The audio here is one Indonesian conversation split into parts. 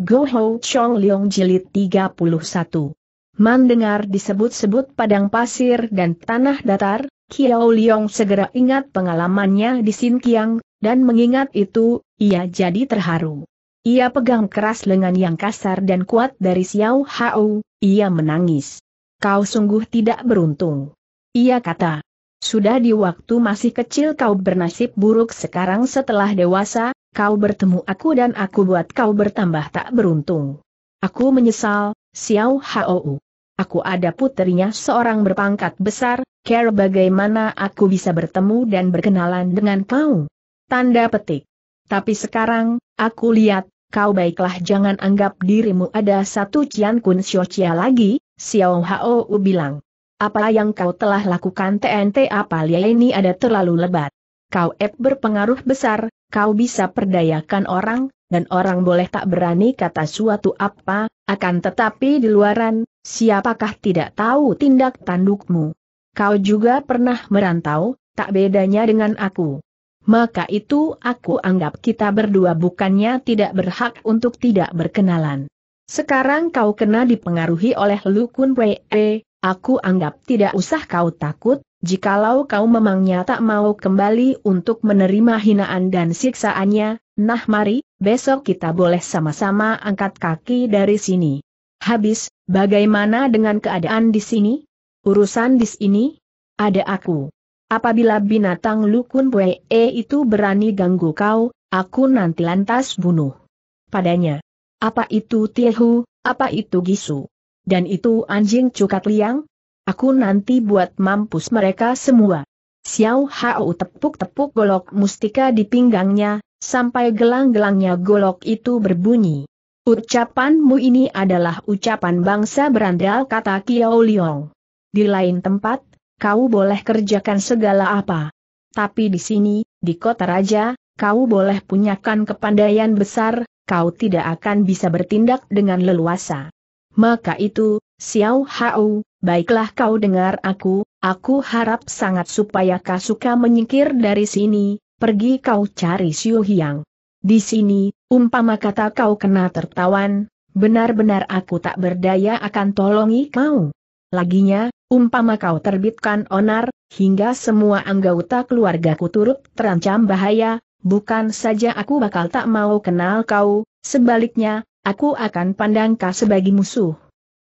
Go Chong Leong Jilid 31. Mendengar disebut-sebut padang pasir dan tanah datar, Kiao Leong segera ingat pengalamannya di Sinkiang, dan mengingat itu, ia jadi terharu. Ia pegang keras lengan yang kasar dan kuat dari Xiao Hao, ia menangis. Kau sungguh tidak beruntung. Ia kata. Sudah di waktu masih kecil kau bernasib buruk sekarang setelah dewasa, kau bertemu aku dan aku buat kau bertambah tak beruntung. Aku menyesal, Xiao Hao. Aku ada putrinya seorang berpangkat besar, care bagaimana aku bisa bertemu dan berkenalan dengan kau. Tanda petik. Tapi sekarang, aku lihat, kau baiklah jangan anggap dirimu ada satu Cian Kun Xiao Chia lagi, Xiao Hao bilang. Apa yang kau telah lakukan TNT apa ini ada terlalu lebat kau ep berpengaruh besar, kau bisa perdayakan orang, dan orang boleh tak berani kata suatu apa, akan tetapi di luaran, siapakah tidak tahu tindak tandukmu. Kau juga pernah merantau, tak bedanya dengan aku. Maka itu aku anggap kita berdua bukannya tidak berhak untuk tidak berkenalan. Sekarang kau kena dipengaruhi oleh Lukun Wei, aku anggap tidak usah kau takut, Jikalau kau memangnya tak mau kembali untuk menerima hinaan dan siksaannya, nah mari, besok kita boleh sama-sama angkat kaki dari sini. Habis, bagaimana dengan keadaan di sini? Urusan di sini? Ada aku. Apabila binatang lukun bue e itu berani ganggu kau, aku nanti lantas bunuh. Padanya. Apa itu Tiehu, apa itu Gisu? Dan itu anjing cukat liang? Aku nanti buat mampus mereka semua. Xiao Hao tepuk-tepuk golok mustika di pinggangnya, sampai gelang-gelangnya golok itu berbunyi. Ucapanmu ini adalah ucapan bangsa berandal kata Kiao Liong. Di lain tempat, kau boleh kerjakan segala apa. Tapi di sini, di kota raja, kau boleh punyakan kepandaian besar, kau tidak akan bisa bertindak dengan leluasa. Maka itu, Xiao Hao, baiklah kau dengar aku, aku harap sangat supaya kau suka menyingkir dari sini, pergi kau cari Xiu Hiang. Di sini, umpama kata kau kena tertawan, benar-benar aku tak berdaya akan tolongi kau. Laginya, umpama kau terbitkan onar, hingga semua anggota keluargaku turut terancam bahaya, bukan saja aku bakal tak mau kenal kau, sebaliknya, aku akan pandang kau sebagai musuh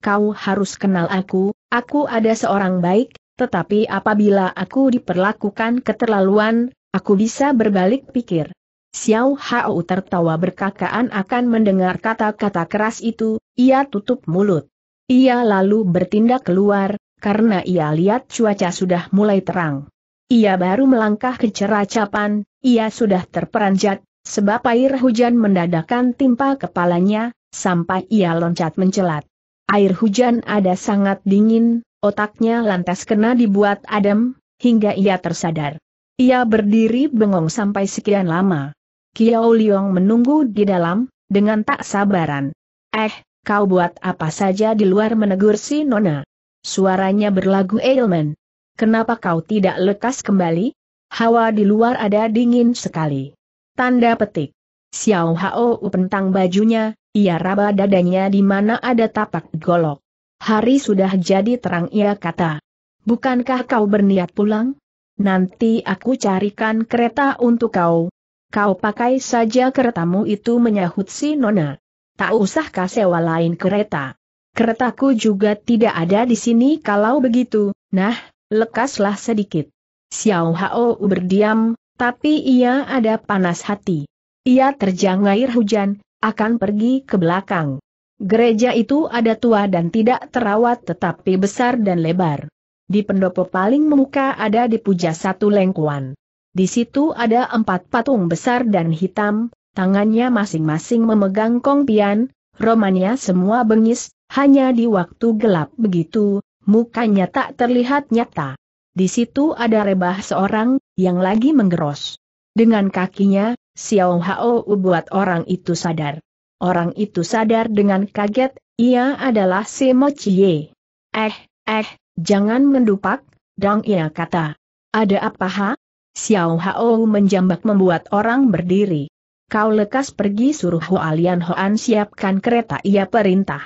kau harus kenal aku, aku ada seorang baik, tetapi apabila aku diperlakukan keterlaluan, aku bisa berbalik pikir. Xiao Hao tertawa berkakaan akan mendengar kata-kata keras itu, ia tutup mulut. Ia lalu bertindak keluar, karena ia lihat cuaca sudah mulai terang. Ia baru melangkah ke ceracapan, ia sudah terperanjat, sebab air hujan mendadakan timpa kepalanya, sampai ia loncat mencelat air hujan ada sangat dingin, otaknya lantas kena dibuat adem, hingga ia tersadar. Ia berdiri bengong sampai sekian lama. Kiao Liong menunggu di dalam, dengan tak sabaran. Eh, kau buat apa saja di luar menegur si Nona? Suaranya berlagu Edelman. Kenapa kau tidak lekas kembali? Hawa di luar ada dingin sekali. Tanda petik. Xiao Hao pentang bajunya, ia raba dadanya di mana ada tapak golok. Hari sudah jadi terang ia kata. Bukankah kau berniat pulang? Nanti aku carikan kereta untuk kau. Kau pakai saja keretamu itu menyahut si Nona. Tak usah sewa lain kereta? Keretaku juga tidak ada di sini kalau begitu, nah, lekaslah sedikit. Xiao Hao berdiam, tapi ia ada panas hati. Ia terjang air hujan, akan pergi ke belakang. Gereja itu ada tua dan tidak terawat tetapi besar dan lebar. Di pendopo paling memuka ada dipuja satu lengkuan. Di situ ada empat patung besar dan hitam, tangannya masing-masing memegang kongpian, romanya semua bengis, hanya di waktu gelap begitu, mukanya tak terlihat nyata. Di situ ada rebah seorang, yang lagi menggeros. Dengan kakinya, Xiao Hao buat orang itu sadar. Orang itu sadar dengan kaget, ia adalah si Mo Chie. Eh, eh, jangan mendupak, Dong Ia kata. Ada apa ha? Xiao Hao menjambak membuat orang berdiri. Kau lekas pergi suruh Hualian Lian Hoan siapkan kereta ia perintah.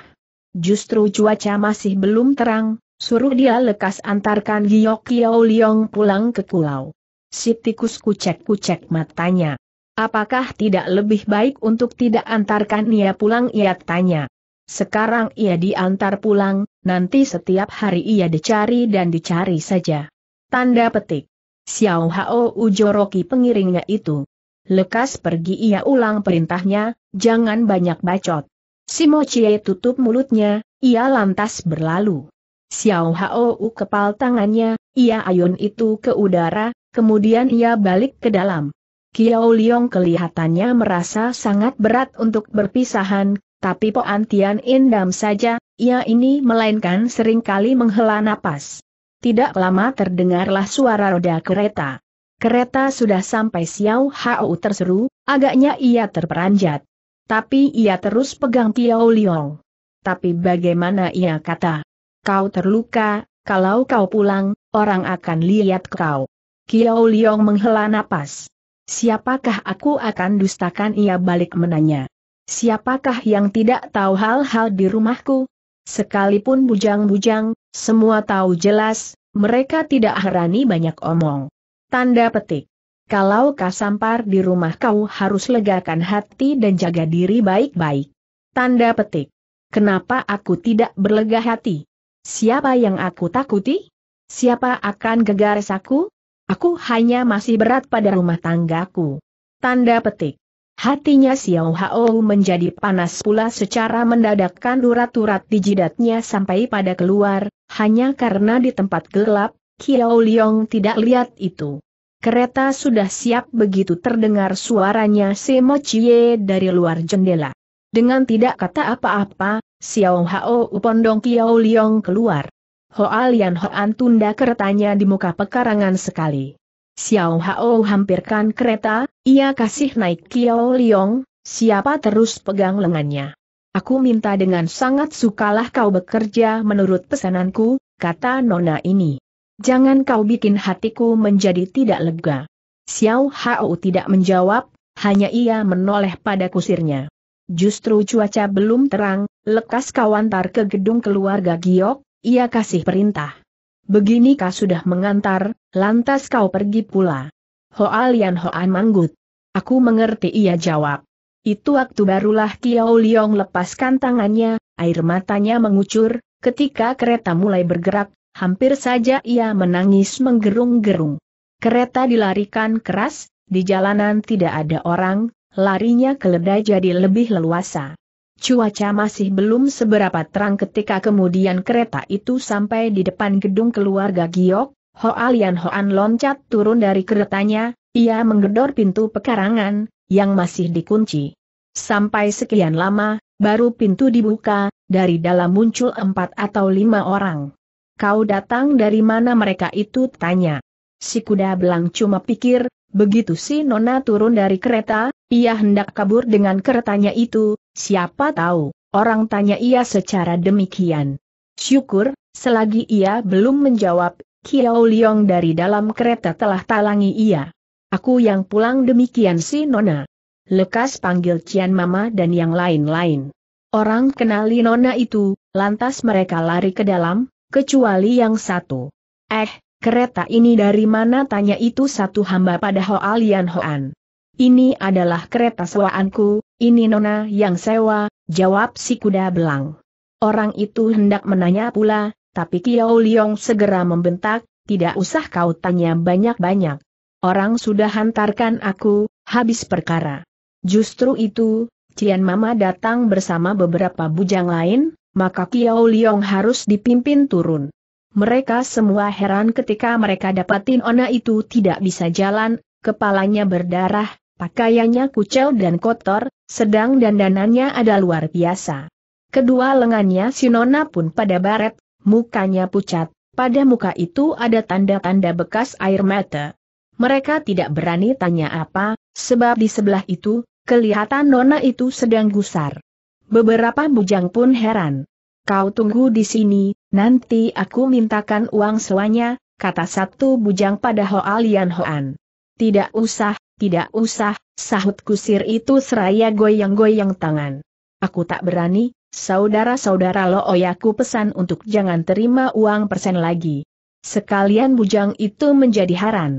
Justru cuaca masih belum terang, suruh dia lekas antarkan Giyok Yau Liong pulang ke pulau. Si tikus kucek-kucek matanya. Apakah tidak lebih baik untuk tidak antarkan ia pulang ia tanya. Sekarang ia diantar pulang, nanti setiap hari ia dicari dan dicari saja. Tanda petik. Xiao Hao Ujoroki pengiringnya itu. Lekas pergi ia ulang perintahnya, jangan banyak bacot. Simo Chie tutup mulutnya, ia lantas berlalu. Xiao Hao kepal tangannya, ia ayun itu ke udara, kemudian ia balik ke dalam. Kiao Liong kelihatannya merasa sangat berat untuk berpisahan, tapi Po Antian Indam saja, ia ini melainkan seringkali menghela napas. Tidak lama terdengarlah suara roda kereta. Kereta sudah sampai Xiao Hao terseru, agaknya ia terperanjat. Tapi ia terus pegang Kiao Liong. Tapi bagaimana ia kata? Kau terluka, kalau kau pulang, orang akan lihat kau. Kiao Liong menghela napas. Siapakah aku akan dustakan ia balik menanya. Siapakah yang tidak tahu hal-hal di rumahku? Sekalipun bujang-bujang, semua tahu jelas, mereka tidak herani banyak omong. Tanda petik. Kalau kasampar di rumah kau harus legakan hati dan jaga diri baik-baik. Tanda petik. Kenapa aku tidak berlega hati? Siapa yang aku takuti? Siapa akan gegares aku? Aku hanya masih berat pada rumah tanggaku. Tanda petik. Hatinya Xiao Hao menjadi panas pula secara mendadakkan urat-urat di jidatnya sampai pada keluar, hanya karena di tempat gelap, Xiao Liong tidak lihat itu. Kereta sudah siap begitu terdengar suaranya Semo Chie dari luar jendela. Dengan tidak kata apa-apa, Xiao Hao Pondong Xiao Liong keluar. Hoa Lian Hoan tunda keretanya di muka pekarangan sekali. Xiao Hao hampirkan kereta, ia kasih naik Kiao Liong, siapa terus pegang lengannya. Aku minta dengan sangat sukalah kau bekerja menurut pesananku, kata nona ini. Jangan kau bikin hatiku menjadi tidak lega. Xiao Hao tidak menjawab, hanya ia menoleh pada kusirnya. Justru cuaca belum terang, lekas kau antar ke gedung keluarga Giok, ia kasih perintah. Begini kau sudah mengantar, lantas kau pergi pula. Hoa Lian Hoa manggut. Aku mengerti ia jawab. Itu waktu barulah Tiao Liong lepaskan tangannya, air matanya mengucur, ketika kereta mulai bergerak, hampir saja ia menangis menggerung-gerung. Kereta dilarikan keras, di jalanan tidak ada orang, larinya keledai jadi lebih leluasa. Cuaca masih belum seberapa terang ketika kemudian kereta itu sampai di depan gedung keluarga Giok, Hoalian Hoan loncat turun dari keretanya, ia menggedor pintu pekarangan, yang masih dikunci. Sampai sekian lama, baru pintu dibuka, dari dalam muncul empat atau lima orang. Kau datang dari mana mereka itu tanya. Si kuda belang cuma pikir, Begitu si Nona turun dari kereta, ia hendak kabur dengan keretanya itu, siapa tahu, orang tanya ia secara demikian. Syukur, selagi ia belum menjawab, Kiao Liong dari dalam kereta telah talangi ia. Aku yang pulang demikian si Nona. Lekas panggil Cian Mama dan yang lain-lain. Orang kenali Nona itu, lantas mereka lari ke dalam, kecuali yang satu. Eh, Kereta ini dari mana tanya itu satu hamba pada Hoa Lian Hoan. Ini adalah kereta sewaanku, ini nona yang sewa, jawab si kuda belang. Orang itu hendak menanya pula, tapi Kiao Liong segera membentak, tidak usah kau tanya banyak-banyak. Orang sudah hantarkan aku, habis perkara. Justru itu, Cian Mama datang bersama beberapa bujang lain, maka Kiao Liong harus dipimpin turun. Mereka semua heran ketika mereka dapatin Ona itu tidak bisa jalan, kepalanya berdarah, pakaiannya kucel dan kotor, sedang dandanannya ada luar biasa. Kedua lengannya si Nona pun pada baret, mukanya pucat, pada muka itu ada tanda-tanda bekas air mata. Mereka tidak berani tanya apa, sebab di sebelah itu, kelihatan Nona itu sedang gusar. Beberapa bujang pun heran kau tunggu di sini, nanti aku mintakan uang sewanya, kata satu bujang pada Hoalian Hoan. Tidak usah, tidak usah, sahut kusir itu seraya goyang-goyang tangan. Aku tak berani, saudara-saudara oyaku pesan untuk jangan terima uang persen lagi. Sekalian bujang itu menjadi haran.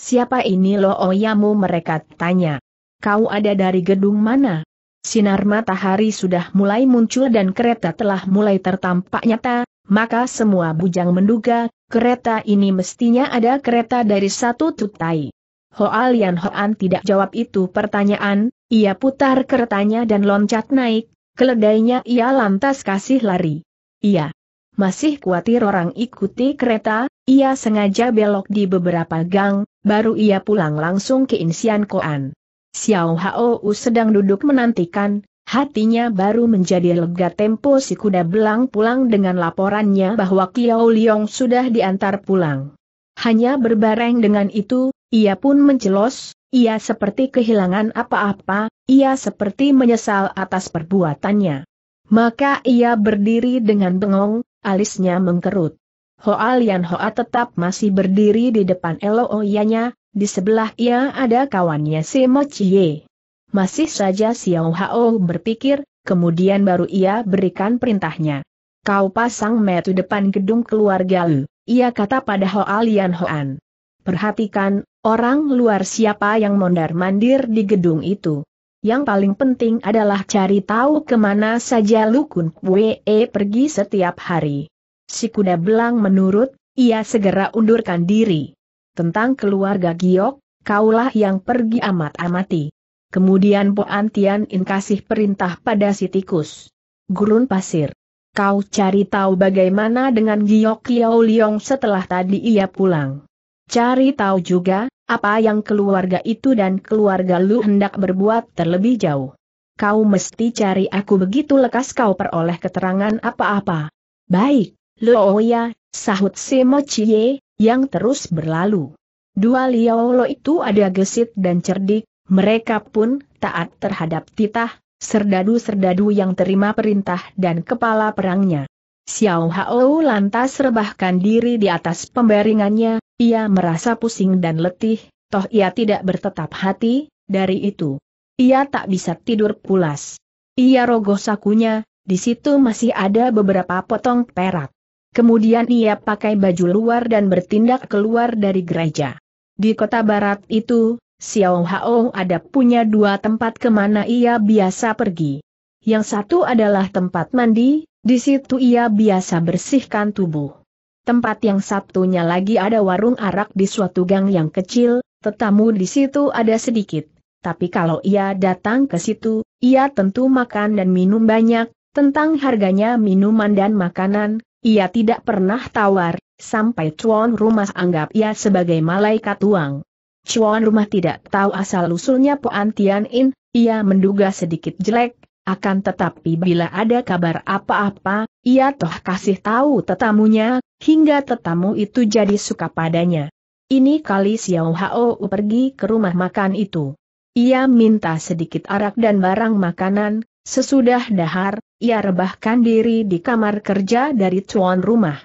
Siapa ini oyamu mereka tanya. Kau ada dari gedung mana? Sinar matahari sudah mulai muncul dan kereta telah mulai tertampak nyata, maka semua bujang menduga, kereta ini mestinya ada kereta dari satu tutai. Hoa Lian Hoan tidak jawab itu pertanyaan, ia putar keretanya dan loncat naik, keledainya ia lantas kasih lari. Ia Masih khawatir orang ikuti kereta, ia sengaja belok di beberapa gang, baru ia pulang langsung ke Insian Koan. Xiao Hao sedang duduk menantikan, hatinya baru menjadi lega tempo si kuda belang pulang dengan laporannya bahwa Kiao Liong sudah diantar pulang. Hanya berbareng dengan itu, ia pun mencelos, ia seperti kehilangan apa-apa, ia seperti menyesal atas perbuatannya. Maka ia berdiri dengan bengong, alisnya mengkerut. Hoa Lian Hoa tetap masih berdiri di depan Elooyanya, di sebelah ia ada kawannya si Mo Chie. Masih saja Xiao Hao berpikir, kemudian baru ia berikan perintahnya. Kau pasang metu depan gedung keluarga Lu, ia kata pada Hoa Lian Hoan. Perhatikan, orang luar siapa yang mondar-mandir di gedung itu. Yang paling penting adalah cari tahu kemana saja Lu Kun Kwe e pergi setiap hari. Si kuda belang menurut, ia segera undurkan diri tentang keluarga Giok, kaulah yang pergi amat-amati. Kemudian Po Antian In kasih perintah pada si tikus. Gurun pasir. Kau cari tahu bagaimana dengan Giok Kiao Liong setelah tadi ia pulang. Cari tahu juga, apa yang keluarga itu dan keluarga lu hendak berbuat terlebih jauh. Kau mesti cari aku begitu lekas kau peroleh keterangan apa-apa. Baik, oya, sahut Simo Chie, yang terus berlalu. Dua Liaolo itu ada gesit dan cerdik, mereka pun taat terhadap titah, serdadu-serdadu yang terima perintah dan kepala perangnya. Xiao Hao lantas rebahkan diri di atas pembaringannya, ia merasa pusing dan letih, toh ia tidak bertetap hati, dari itu. Ia tak bisa tidur pulas. Ia rogoh sakunya, di situ masih ada beberapa potong perak. Kemudian ia pakai baju luar dan bertindak keluar dari gereja. Di kota barat itu, Xiao Hao ada punya dua tempat kemana ia biasa pergi. Yang satu adalah tempat mandi, di situ ia biasa bersihkan tubuh. Tempat yang satunya lagi ada warung arak di suatu gang yang kecil, tetamu di situ ada sedikit. Tapi kalau ia datang ke situ, ia tentu makan dan minum banyak, tentang harganya minuman dan makanan, ia tidak pernah tawar, sampai Chuan Rumah anggap ia sebagai malaikat tuang. Chuan Rumah tidak tahu asal-usulnya Puan Tian In, ia menduga sedikit jelek, akan tetapi bila ada kabar apa-apa, ia toh kasih tahu tetamunya, hingga tetamu itu jadi suka padanya. Ini kali Xiao Hao pergi ke rumah makan itu. Ia minta sedikit arak dan barang makanan, sesudah dahar, ia rebahkan diri di kamar kerja dari cuan rumah.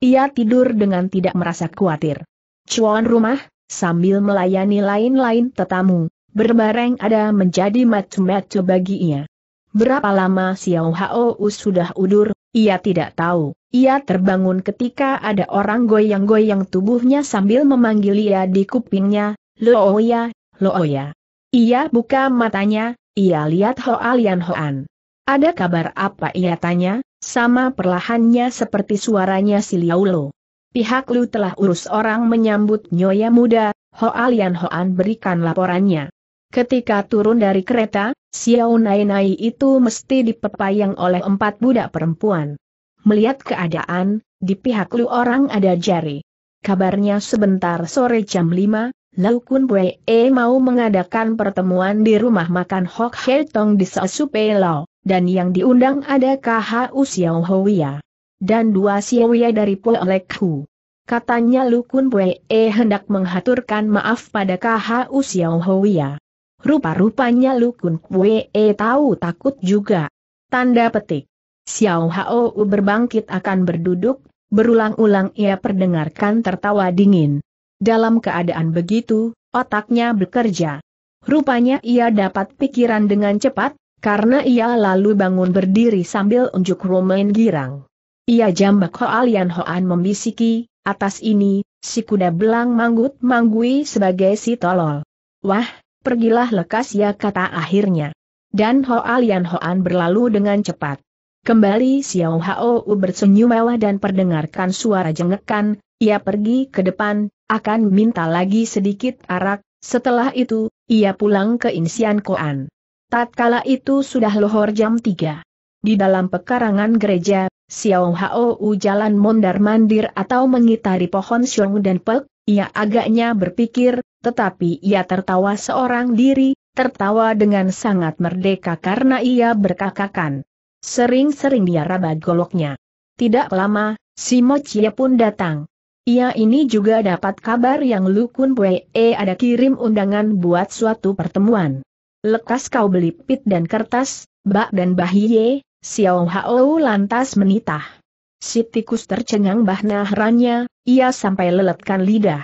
Ia tidur dengan tidak merasa khawatir. Cuan rumah, sambil melayani lain-lain tetamu, berbareng ada menjadi matu-matu bagi ia. Berapa lama Xiao Hao sudah udur, ia tidak tahu. Ia terbangun ketika ada orang goyang-goyang tubuhnya sambil memanggil ia di kupingnya, Looya, Looya. Ia buka matanya, ia lihat Hoa Lian Hoan. Ada kabar apa ia tanya, sama perlahannya seperti suaranya si Liaulo. Pihak Lu telah urus orang menyambut Nyoya muda, Hoalian Hoan berikan laporannya. Ketika turun dari kereta, Xiao Nai Nai itu mesti dipepayang oleh empat budak perempuan. Melihat keadaan, di pihak Lu orang ada jari. Kabarnya sebentar sore jam 5, Lau Kun Bue mau mengadakan pertemuan di rumah makan Hok He Tong di Sasupe Lau dan yang diundang ada KH Xiao Hoia. Dan dua Siowia dari Poelek Hu. Katanya Lukun Pue eh, hendak menghaturkan maaf pada KH Xiao Hoia. Rupa-rupanya Lukun Pue eh, tahu takut juga. Tanda petik. Xiao Hao berbangkit akan berduduk, berulang-ulang ia perdengarkan tertawa dingin. Dalam keadaan begitu, otaknya bekerja. Rupanya ia dapat pikiran dengan cepat, karena ia lalu bangun berdiri sambil unjuk romain girang. Ia jambak Hoalian Hoan membisiki, atas ini, si kuda belang manggut-manggui sebagai si tolol. Wah, pergilah lekas ya kata akhirnya. Dan Hoalian Hoan berlalu dengan cepat. Kembali Xiao Hao bersenyum mewah dan perdengarkan suara jengekan, ia pergi ke depan, akan minta lagi sedikit arak, setelah itu, ia pulang ke Insian Koan. Tatkala itu sudah lohor jam 3. Di dalam pekarangan gereja, Xiao Hao Hou jalan mondar-mandir atau mengitari pohon siung dan pek, ia agaknya berpikir, tetapi ia tertawa seorang diri, tertawa dengan sangat merdeka karena ia berkakakan. Sering-sering dia raba goloknya. Tidak lama, si Mochie pun datang. Ia ini juga dapat kabar yang Lukun Wei ada kirim undangan buat suatu pertemuan. Lekas kau beli pit dan kertas, bak dan bahiye, Xiao Hao lantas menitah. Si tikus tercengang bahna herannya, ia sampai leletkan lidah.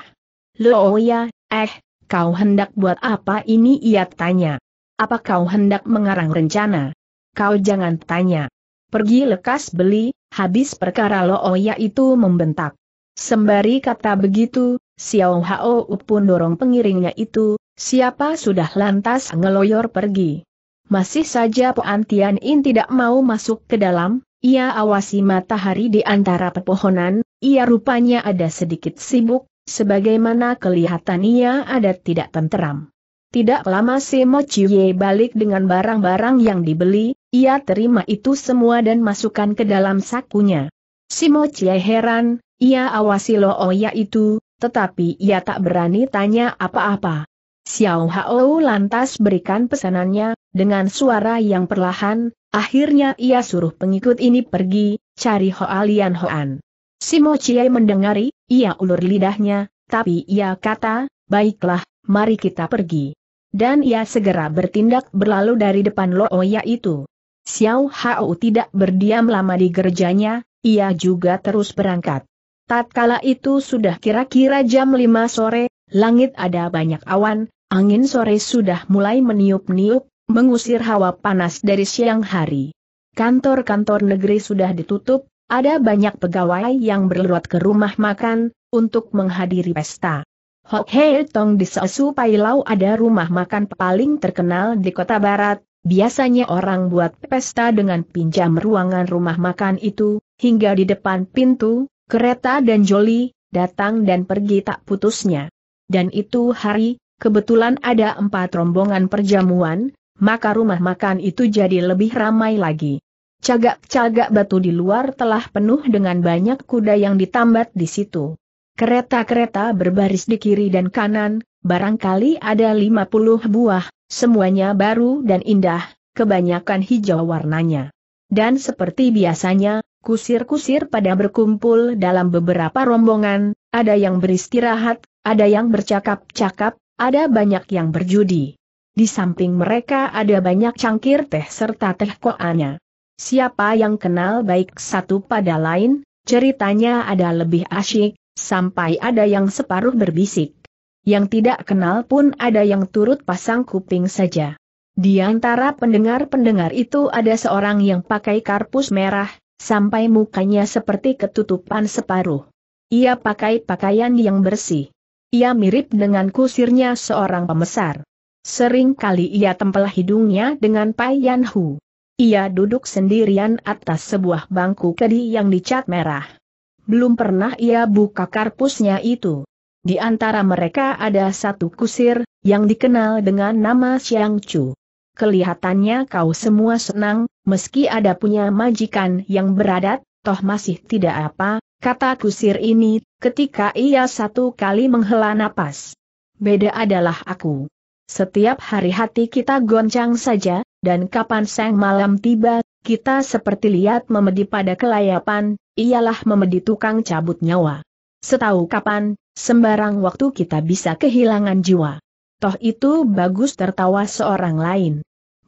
ya, eh, kau hendak buat apa ini ia tanya. Apa kau hendak mengarang rencana? Kau jangan tanya. Pergi lekas beli, habis perkara Looya oh, itu membentak. Sembari kata begitu, Xiao Hao pun dorong pengiringnya itu, Siapa sudah lantas ngeloyor pergi. Masih saja Poan In tidak mau masuk ke dalam, ia awasi matahari di antara pepohonan, ia rupanya ada sedikit sibuk, sebagaimana kelihatan ia ada tidak tenteram. Tidak lama Mo Ciye balik dengan barang-barang yang dibeli, ia terima itu semua dan masukkan ke dalam sakunya. Simo Ciye heran, ia awasi oya oh itu, tetapi ia tak berani tanya apa-apa. Xiao Hao lantas berikan pesanannya, dengan suara yang perlahan, akhirnya ia suruh pengikut ini pergi, cari Hoa Lian Hoan. Simo Chie mendengari, ia ulur lidahnya, tapi ia kata, baiklah, mari kita pergi. Dan ia segera bertindak berlalu dari depan Looya itu. Xiao Hao tidak berdiam lama di gerejanya, ia juga terus berangkat. Tatkala itu sudah kira-kira jam 5 sore, langit ada banyak awan, Angin sore sudah mulai meniup-niup, mengusir hawa panas dari siang hari. Kantor-kantor negeri sudah ditutup, ada banyak pegawai yang berlurut ke rumah makan, untuk menghadiri pesta. Hok Hei Tong di Sesu Pailau ada rumah makan paling terkenal di kota barat, biasanya orang buat pesta dengan pinjam ruangan rumah makan itu, hingga di depan pintu, kereta dan joli, datang dan pergi tak putusnya. Dan itu hari, kebetulan ada empat rombongan perjamuan, maka rumah makan itu jadi lebih ramai lagi. Cagak-cagak batu di luar telah penuh dengan banyak kuda yang ditambat di situ. Kereta-kereta berbaris di kiri dan kanan, barangkali ada 50 buah, semuanya baru dan indah, kebanyakan hijau warnanya. Dan seperti biasanya, kusir-kusir pada berkumpul dalam beberapa rombongan, ada yang beristirahat, ada yang bercakap-cakap, ada banyak yang berjudi. Di samping mereka ada banyak cangkir teh serta teh koanya. Siapa yang kenal baik satu pada lain, ceritanya ada lebih asyik, sampai ada yang separuh berbisik. Yang tidak kenal pun ada yang turut pasang kuping saja. Di antara pendengar-pendengar itu ada seorang yang pakai karpus merah, sampai mukanya seperti ketutupan separuh. Ia pakai pakaian yang bersih. Ia mirip dengan kusirnya seorang pemesar. Sering kali ia tempel hidungnya dengan Pai Yan Hu. Ia duduk sendirian atas sebuah bangku kedi yang dicat merah. Belum pernah ia buka karpusnya itu. Di antara mereka ada satu kusir, yang dikenal dengan nama Xiang Chu. Kelihatannya kau semua senang, meski ada punya majikan yang beradat, toh masih tidak apa, kata kusir ini, ketika ia satu kali menghela napas. Beda adalah aku. Setiap hari hati kita goncang saja, dan kapan sang malam tiba, kita seperti lihat memedi pada kelayapan, ialah memedi tukang cabut nyawa. Setahu kapan, sembarang waktu kita bisa kehilangan jiwa. Toh itu bagus tertawa seorang lain.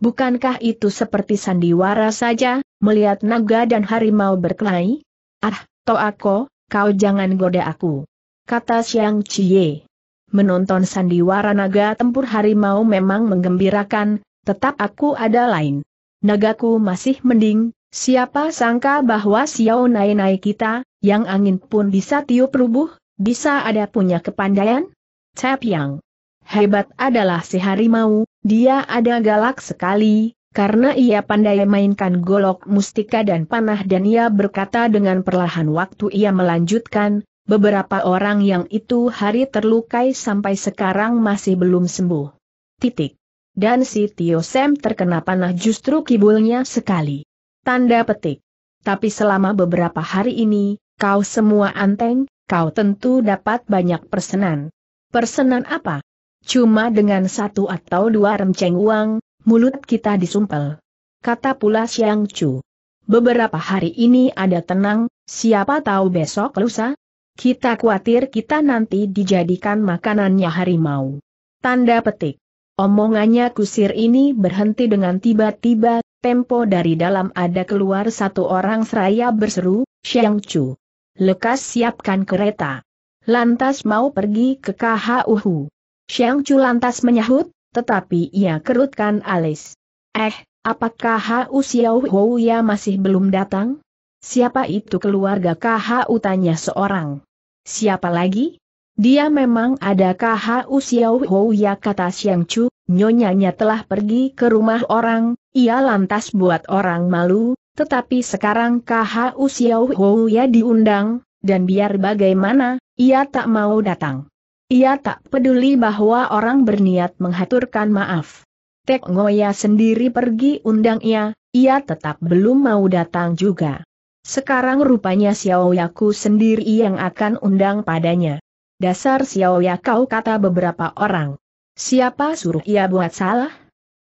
Bukankah itu seperti sandiwara saja, melihat naga dan harimau berkelahi? Ah, aku, kau jangan goda aku. Kata Siang Cie. Menonton sandiwara naga tempur harimau memang menggembirakan, tetap aku ada lain. Nagaku masih mending, siapa sangka bahwa Xiao Nai Nai kita, yang angin pun bisa tiup rubuh, bisa ada punya kepandaian? Cep yang hebat adalah si harimau, dia ada galak sekali, karena ia pandai mainkan golok mustika dan panah dan ia berkata dengan perlahan waktu ia melanjutkan, beberapa orang yang itu hari terlukai sampai sekarang masih belum sembuh. Titik. Dan si Tio Sam terkena panah justru kibulnya sekali. Tanda petik. Tapi selama beberapa hari ini, kau semua anteng, kau tentu dapat banyak persenan. Persenan apa? Cuma dengan satu atau dua remceng uang, mulut kita disumpel. Kata pula Siang Chu. Beberapa hari ini ada tenang, siapa tahu besok lusa? Kita khawatir kita nanti dijadikan makanannya harimau. Tanda petik. Omongannya kusir ini berhenti dengan tiba-tiba, tempo dari dalam ada keluar satu orang seraya berseru, Siang Chu. Lekas siapkan kereta. Lantas mau pergi ke KHUHU. Siang Chu lantas menyahut, tetapi ia kerutkan alis. Eh, apakah Hau Xiao Houya masih belum datang? Siapa itu keluarga KHU tanya seorang. Siapa lagi? Dia memang ada KHU Xiao Houya kata Xiang Chu, nyonyanya telah pergi ke rumah orang, ia lantas buat orang malu, tetapi sekarang KHU Xiao Houya diundang, dan biar bagaimana, ia tak mau datang. Ia tak peduli bahwa orang berniat menghaturkan maaf. Tek Ngoya sendiri pergi undang ia, ia tetap belum mau datang juga. Sekarang rupanya Xiao Yaku sendiri yang akan undang padanya. Dasar Xiao kau kata beberapa orang. Siapa suruh ia buat salah?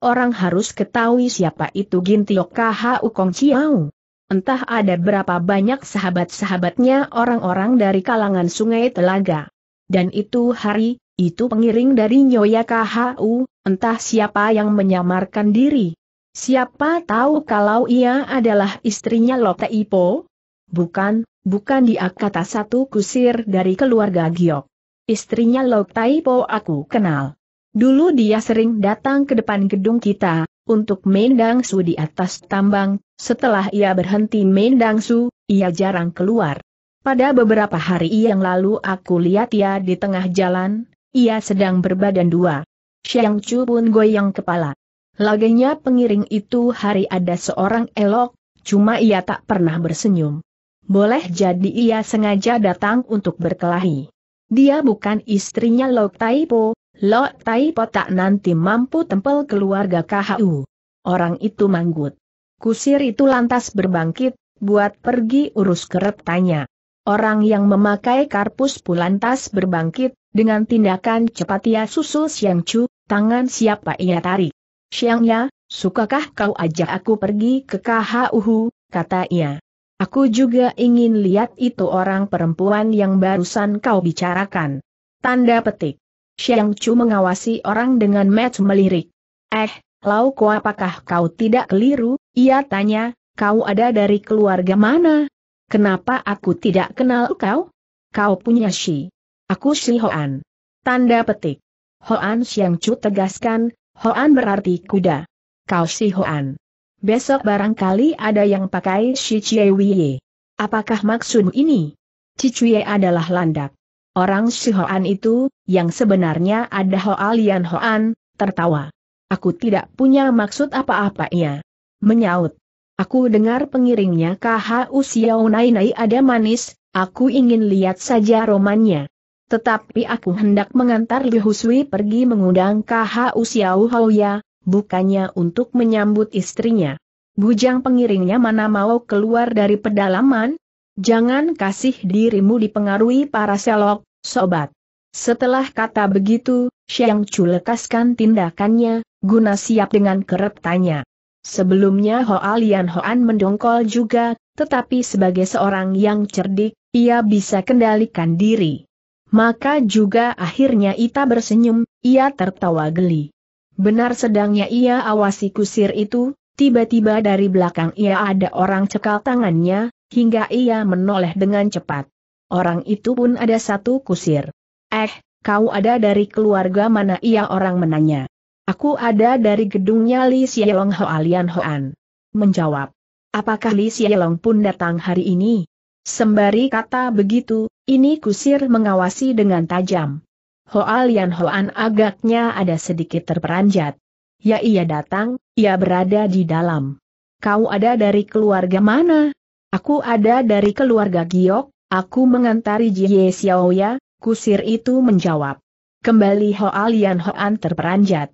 Orang harus ketahui siapa itu Gintio KHU Kong Chiao. Entah ada berapa banyak sahabat-sahabatnya orang-orang dari kalangan sungai telaga. Dan itu hari, itu pengiring dari Nyoya KHU, entah siapa yang menyamarkan diri. Siapa tahu kalau ia adalah istrinya Lote Ipo? Bukan, bukan dia kata satu kusir dari keluarga Giok. Istrinya Lote Ipo aku kenal. Dulu dia sering datang ke depan gedung kita, untuk mendang su di atas tambang, setelah ia berhenti mendang su, ia jarang keluar. Pada beberapa hari yang lalu aku lihat ia di tengah jalan, ia sedang berbadan dua. Xiang Chu pun goyang kepala. Laganya pengiring itu hari ada seorang elok, cuma ia tak pernah bersenyum. Boleh jadi ia sengaja datang untuk berkelahi. Dia bukan istrinya Lok Taipo, Lok Taipo tak nanti mampu tempel keluarga KHU. Orang itu manggut. Kusir itu lantas berbangkit, buat pergi urus kerep tanya. Orang yang memakai karpus pulantas berbangkit, dengan tindakan cepat ia susul Siang Chu, tangan siapa ia tarik. Siang Ya, sukakah kau ajak aku pergi ke KHUHU, kata ia. Aku juga ingin lihat itu orang perempuan yang barusan kau bicarakan. Tanda petik. Siang Chu mengawasi orang dengan mat melirik. Eh, Lau apakah kau tidak keliru? Ia tanya, kau ada dari keluarga mana? Kenapa aku tidak kenal kau? Kau punya Shi. Aku Shi Hoan. Tanda petik. Hoan Siang Chu tegaskan, Hoan berarti kuda. Kau Shi Hoan. Besok barangkali ada yang pakai Shi Wie. Apakah maksud ini? Cicuye adalah landak. Orang Shi Hoan itu, yang sebenarnya ada Hoalian Hoan, tertawa. Aku tidak punya maksud apa-apanya. Menyaut. Aku dengar pengiringnya KHU Xiao Nai Nai ada manis, aku ingin lihat saja romannya. Tetapi aku hendak mengantar Li Huswi pergi mengundang KHU Xiao Houya, bukannya untuk menyambut istrinya. Bujang pengiringnya mana mau keluar dari pedalaman? Jangan kasih dirimu dipengaruhi para selok, sobat. Setelah kata begitu, Xiang Chu lekaskan tindakannya, guna siap dengan keretanya. Sebelumnya Hoa Lian Hoan mendongkol juga, tetapi sebagai seorang yang cerdik, ia bisa kendalikan diri. Maka juga akhirnya Ita bersenyum, ia tertawa geli. Benar sedangnya ia awasi kusir itu, tiba-tiba dari belakang ia ada orang cekal tangannya, hingga ia menoleh dengan cepat. Orang itu pun ada satu kusir. Eh, kau ada dari keluarga mana ia orang menanya. Aku ada dari gedungnya Li Xielong Hoalian Hoan. Menjawab. Apakah Li Xielong pun datang hari ini? Sembari kata begitu, ini kusir mengawasi dengan tajam. Hoalian Hoan agaknya ada sedikit terperanjat. Ya ia datang, ia berada di dalam. Kau ada dari keluarga mana? Aku ada dari keluarga Giok, aku mengantari Jie Xiaoya, kusir itu menjawab. Kembali Hoalian Hoan terperanjat.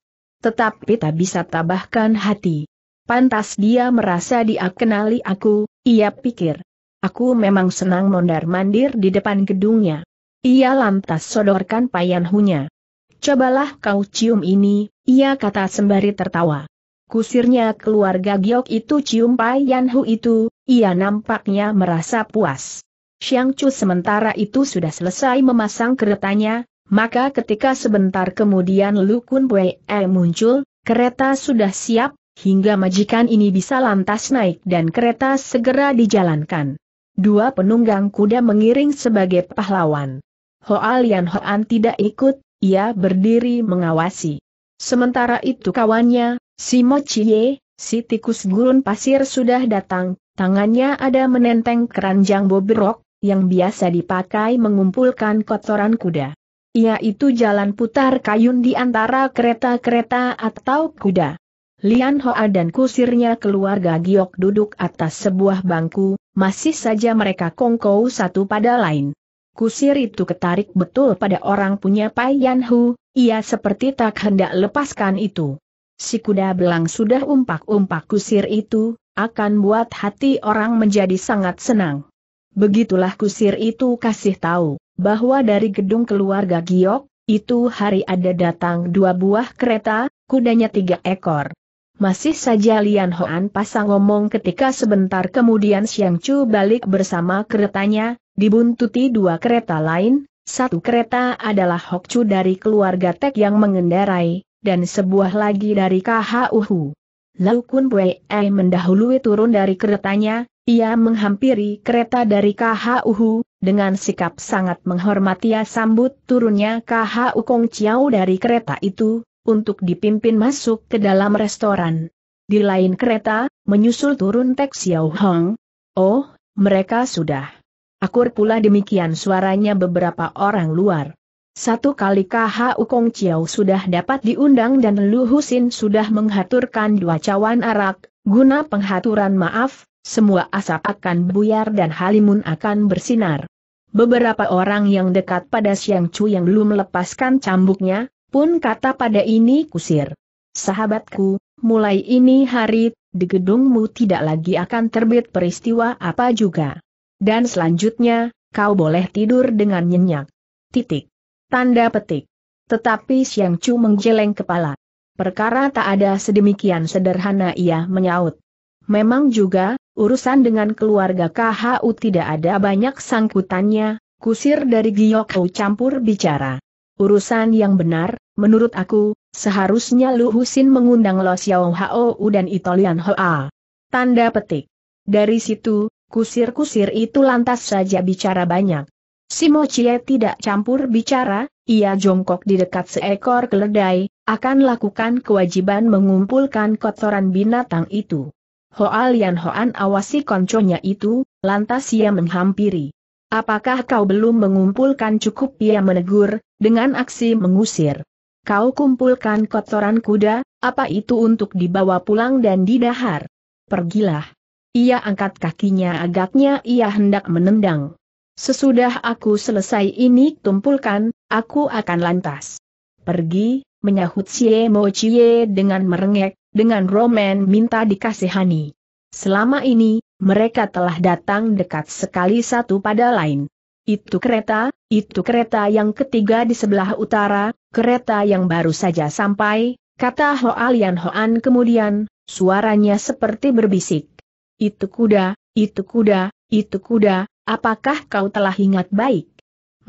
Tetapi tak bisa tabahkan hati. Pantas dia merasa dia kenali aku, ia pikir. Aku memang senang mondar-mandir di depan gedungnya. Ia lantas sodorkan payanhunya. Cobalah kau cium ini, ia kata sembari tertawa. Kusirnya keluarga Giok itu cium payanhu itu, ia nampaknya merasa puas. Xiang Chu sementara itu sudah selesai memasang keretanya, maka ketika sebentar kemudian Lukun Pue e muncul, kereta sudah siap, hingga majikan ini bisa lantas naik dan kereta segera dijalankan. Dua penunggang kuda mengiring sebagai pahlawan. Hoa Lian Hoan tidak ikut, ia berdiri mengawasi. Sementara itu kawannya, si Mo si tikus gurun pasir sudah datang, tangannya ada menenteng keranjang bobrok, yang biasa dipakai mengumpulkan kotoran kuda yaitu jalan putar kayun di antara kereta-kereta atau kuda. Lian Hoa dan kusirnya keluarga Giok duduk atas sebuah bangku, masih saja mereka kongkow satu pada lain. Kusir itu ketarik betul pada orang punya Pai Yan Hu, ia seperti tak hendak lepaskan itu. Si kuda belang sudah umpak-umpak kusir itu, akan buat hati orang menjadi sangat senang. Begitulah kusir itu kasih tahu bahwa dari gedung keluarga Giok, itu hari ada datang dua buah kereta, kudanya tiga ekor. Masih saja Lian Hoan pasang ngomong ketika sebentar kemudian Xiang Chu balik bersama keretanya, dibuntuti dua kereta lain, satu kereta adalah Hok Chu dari keluarga Tek yang mengendarai, dan sebuah lagi dari Uhu. lalu Kun Wei mendahului turun dari keretanya, ia menghampiri kereta dari KHUH, dengan sikap sangat menghormati ia sambut turunnya KHU Kong Chiao dari kereta itu, untuk dipimpin masuk ke dalam restoran. Di lain kereta, menyusul turun Tek Xiao Hong. Oh, mereka sudah. Akur pula demikian suaranya beberapa orang luar. Satu kali KH Ukong Chiao sudah dapat diundang dan Lu Husin sudah menghaturkan dua cawan arak, guna pengaturan maaf, semua asap akan buyar dan halimun akan bersinar. Beberapa orang yang dekat pada Siang Cu yang belum melepaskan cambuknya, pun kata pada ini kusir. Sahabatku, mulai ini hari, di gedungmu tidak lagi akan terbit peristiwa apa juga. Dan selanjutnya, kau boleh tidur dengan nyenyak. Titik. Tanda petik. Tetapi Siang Cu menggeleng kepala. Perkara tak ada sedemikian sederhana ia menyaut. Memang juga, Urusan dengan keluarga KHU tidak ada banyak sangkutannya, kusir dari Giyokau campur bicara. Urusan yang benar, menurut aku, seharusnya Lu Husin mengundang Lo Xiao Hao dan Italian Hoa. Tanda petik. Dari situ, kusir-kusir itu lantas saja bicara banyak. Simo Cie tidak campur bicara, ia jongkok di dekat seekor keledai, akan lakukan kewajiban mengumpulkan kotoran binatang itu. Hoa Lian Hoan awasi konconya itu, lantas ia menghampiri. Apakah kau belum mengumpulkan cukup ia menegur, dengan aksi mengusir. Kau kumpulkan kotoran kuda, apa itu untuk dibawa pulang dan didahar. Pergilah. Ia angkat kakinya agaknya ia hendak menendang. Sesudah aku selesai ini tumpulkan, aku akan lantas. Pergi, menyahut Sie Mo Chie dengan merengek, dengan Roman minta dikasihani. Selama ini, mereka telah datang dekat sekali satu pada lain. Itu kereta, itu kereta yang ketiga di sebelah utara, kereta yang baru saja sampai, kata Hoalian Hoan kemudian, suaranya seperti berbisik. Itu kuda, itu kuda, itu kuda, apakah kau telah ingat baik?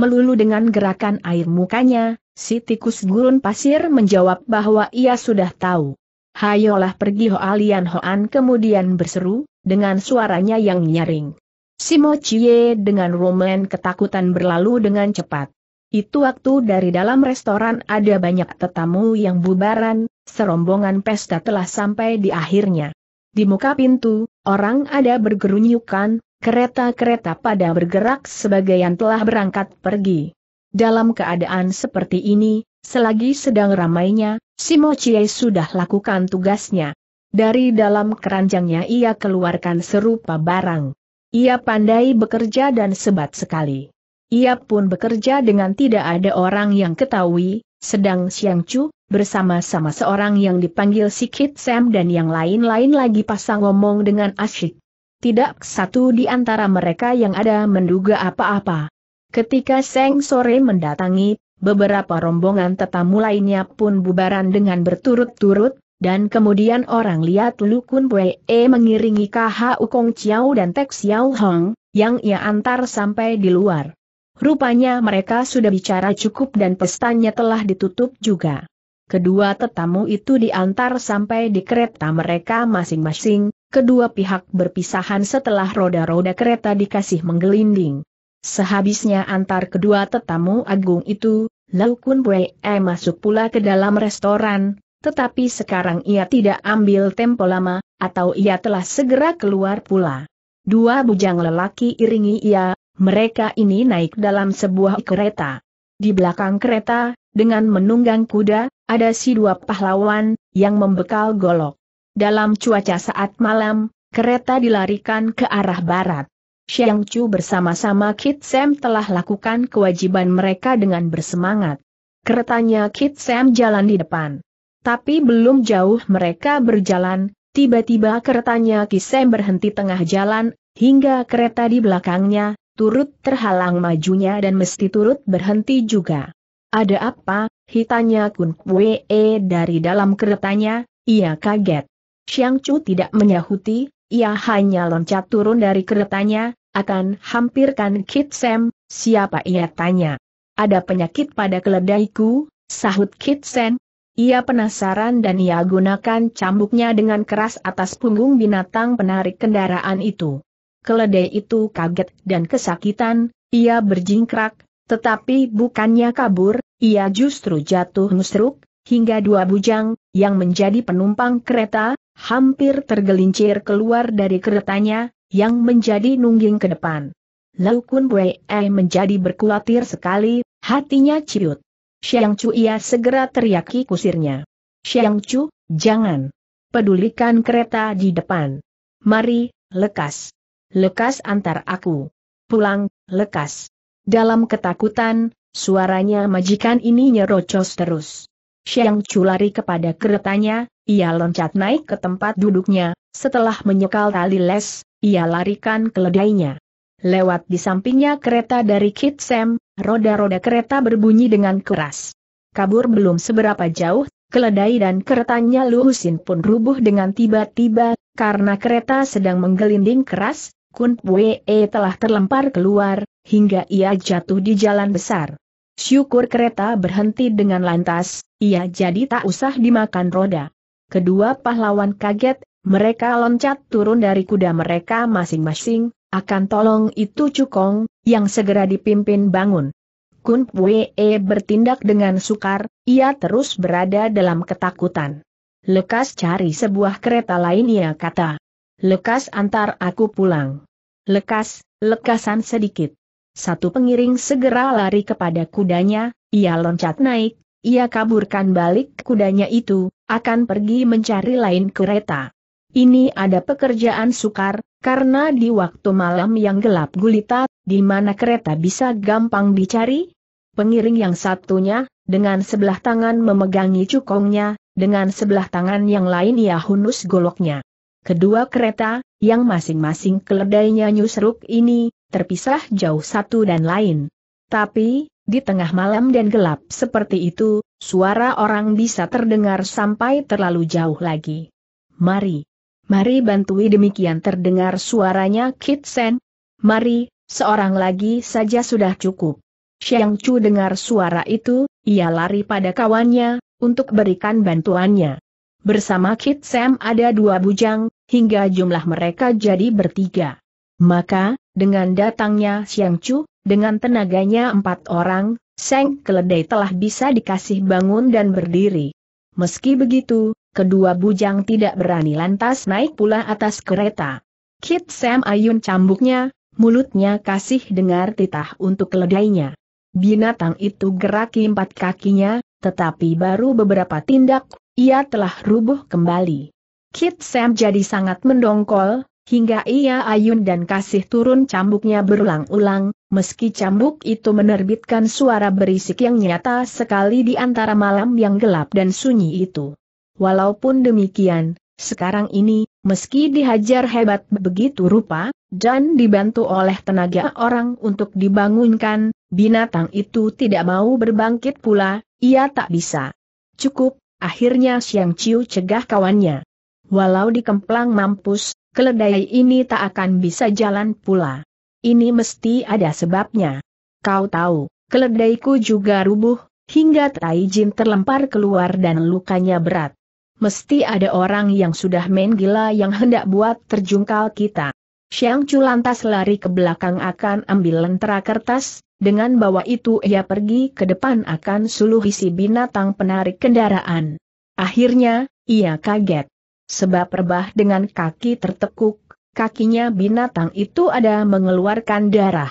Melulu dengan gerakan air mukanya, si tikus gurun pasir menjawab bahwa ia sudah tahu. Hayolah pergi Hoalian Hoan kemudian berseru, dengan suaranya yang nyaring. Simo Chie dengan Roman ketakutan berlalu dengan cepat. Itu waktu dari dalam restoran ada banyak tetamu yang bubaran, serombongan pesta telah sampai di akhirnya. Di muka pintu, orang ada bergerunyukan, kereta-kereta pada bergerak sebagian telah berangkat pergi. Dalam keadaan seperti ini, Selagi sedang ramainya, Simo Chie sudah lakukan tugasnya. Dari dalam keranjangnya ia keluarkan serupa barang. Ia pandai bekerja dan sebat sekali. Ia pun bekerja dengan tidak ada orang yang ketahui, sedang Siang Chu, bersama-sama seorang yang dipanggil Sikit Sam dan yang lain-lain lagi pasang ngomong dengan asyik. Tidak satu di antara mereka yang ada menduga apa-apa. Ketika Seng sore mendatangi beberapa rombongan tetamu lainnya pun bubaran dengan berturut-turut, dan kemudian orang lihat Lu Kun e mengiringi KHU Ukong Chiao dan Tek Xiao Hong, yang ia antar sampai di luar. Rupanya mereka sudah bicara cukup dan pestanya telah ditutup juga. Kedua tetamu itu diantar sampai di kereta mereka masing-masing, kedua pihak berpisahan setelah roda-roda kereta dikasih menggelinding. Sehabisnya antar kedua tetamu agung itu, Lau Kun Bue eh, masuk pula ke dalam restoran, tetapi sekarang ia tidak ambil tempo lama, atau ia telah segera keluar pula. Dua bujang lelaki iringi ia, mereka ini naik dalam sebuah kereta. Di belakang kereta, dengan menunggang kuda, ada si dua pahlawan, yang membekal golok. Dalam cuaca saat malam, kereta dilarikan ke arah barat. Xiang Chu bersama-sama Kit Sam telah lakukan kewajiban mereka dengan bersemangat. Keretanya Kit Sam jalan di depan. Tapi belum jauh mereka berjalan, tiba-tiba keretanya Kit Sam berhenti tengah jalan, hingga kereta di belakangnya, turut terhalang majunya dan mesti turut berhenti juga. Ada apa? Hitanya Kun Kwe dari dalam keretanya, ia kaget. Xiang Chu tidak menyahuti, ia hanya loncat turun dari keretanya, akan hampirkan Kit Sam, siapa ia tanya. Ada penyakit pada keledaiku, sahut Kit Sam. Ia penasaran dan ia gunakan cambuknya dengan keras atas punggung binatang penarik kendaraan itu. Keledai itu kaget dan kesakitan, ia berjingkrak, tetapi bukannya kabur, ia justru jatuh nusruk, hingga dua bujang, yang menjadi penumpang kereta, hampir tergelincir keluar dari keretanya, yang menjadi nungging ke depan. Lau Kun Wei menjadi berkulatir sekali, hatinya ciut. Xiang Chu ia segera teriaki kusirnya. Xiang Chu, jangan. Pedulikan kereta di depan. Mari, lekas. Lekas antar aku. Pulang, lekas. Dalam ketakutan, suaranya majikan ini nyerocos terus. Xiang Chu lari kepada keretanya, ia loncat naik ke tempat duduknya, setelah menyekal tali les, ia larikan keledainya. Lewat di sampingnya kereta dari Kit Sam, roda-roda kereta berbunyi dengan keras. Kabur belum seberapa jauh, keledai dan keretanya Luhusin pun rubuh dengan tiba-tiba, karena kereta sedang menggelinding keras, Kun Pue telah terlempar keluar, hingga ia jatuh di jalan besar. Syukur kereta berhenti dengan lantas, ia jadi tak usah dimakan roda. Kedua pahlawan kaget, mereka loncat turun dari kuda mereka masing-masing, akan tolong itu Cukong, yang segera dipimpin bangun. Kun Pue bertindak dengan sukar, ia terus berada dalam ketakutan. Lekas cari sebuah kereta lain ia kata. Lekas antar aku pulang. Lekas, lekasan sedikit. Satu pengiring segera lari kepada kudanya, ia loncat naik, ia kaburkan balik kudanya itu, akan pergi mencari lain kereta. Ini ada pekerjaan sukar, karena di waktu malam yang gelap gulita, di mana kereta bisa gampang dicari? Pengiring yang satunya, dengan sebelah tangan memegangi cukongnya, dengan sebelah tangan yang lain ia hunus goloknya. Kedua kereta, yang masing-masing keledainya nyusruk ini, terpisah jauh satu dan lain. Tapi, di tengah malam dan gelap seperti itu, suara orang bisa terdengar sampai terlalu jauh lagi. Mari. Mari bantui demikian terdengar suaranya Kit Sen. Mari, seorang lagi saja sudah cukup. Xiang Chu dengar suara itu, ia lari pada kawannya, untuk berikan bantuannya. Bersama Kit Sam ada dua bujang, hingga jumlah mereka jadi bertiga. Maka, dengan datangnya Siang Chu, dengan tenaganya empat orang, Seng Keledai telah bisa dikasih bangun dan berdiri. Meski begitu, kedua bujang tidak berani lantas naik pula atas kereta. Kit Sam Ayun cambuknya, mulutnya kasih dengar titah untuk keledainya. Binatang itu geraki empat kakinya, tetapi baru beberapa tindak, ia telah rubuh kembali. Kit Sam jadi sangat mendongkol, Hingga ia ayun dan kasih turun cambuknya berulang-ulang, meski cambuk itu menerbitkan suara berisik yang nyata sekali di antara malam yang gelap dan sunyi itu. Walaupun demikian, sekarang ini, meski dihajar hebat begitu rupa, dan dibantu oleh tenaga orang untuk dibangunkan, binatang itu tidak mau berbangkit pula, ia tak bisa. Cukup, akhirnya Siang Ciu cegah kawannya. Walau dikemplang mampus, keledai ini tak akan bisa jalan pula. Ini mesti ada sebabnya. Kau tahu, keledaiku juga rubuh, hingga Tai Jin terlempar keluar dan lukanya berat. Mesti ada orang yang sudah main gila yang hendak buat terjungkal kita. Siang Chu lantas lari ke belakang akan ambil lentera kertas, dengan bawa itu ia pergi ke depan akan suluh isi binatang penarik kendaraan. Akhirnya, ia kaget. Sebab rebah dengan kaki tertekuk, kakinya binatang itu ada mengeluarkan darah.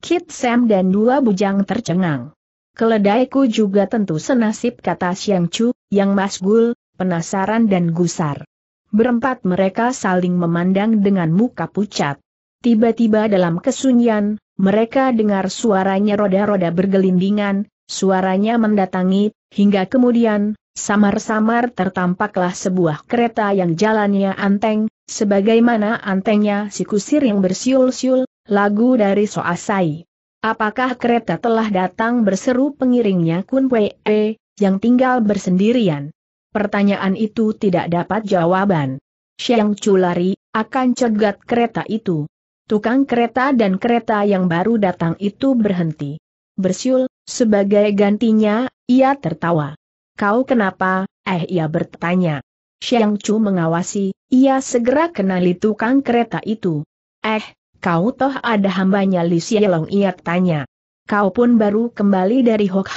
Kit Sam dan dua bujang tercengang. Keledaiku juga tentu senasib kata Siang Chu, yang masgul, penasaran dan gusar. Berempat mereka saling memandang dengan muka pucat. Tiba-tiba dalam kesunyian, mereka dengar suaranya roda-roda bergelindingan, suaranya mendatangi hingga kemudian, samar-samar tertampaklah sebuah kereta yang jalannya anteng, sebagaimana antengnya si kusir yang bersiul-siul, lagu dari Soasai. Apakah kereta telah datang berseru pengiringnya Kun Wei, yang tinggal bersendirian? Pertanyaan itu tidak dapat jawaban. Siang lari, akan cegat kereta itu. Tukang kereta dan kereta yang baru datang itu berhenti bersiul, sebagai gantinya, ia tertawa. Kau kenapa? Eh ia bertanya. Xiang Chu mengawasi, ia segera kenali tukang kereta itu. Eh, kau toh ada hambanya Li Xielong ia tanya. Kau pun baru kembali dari Hok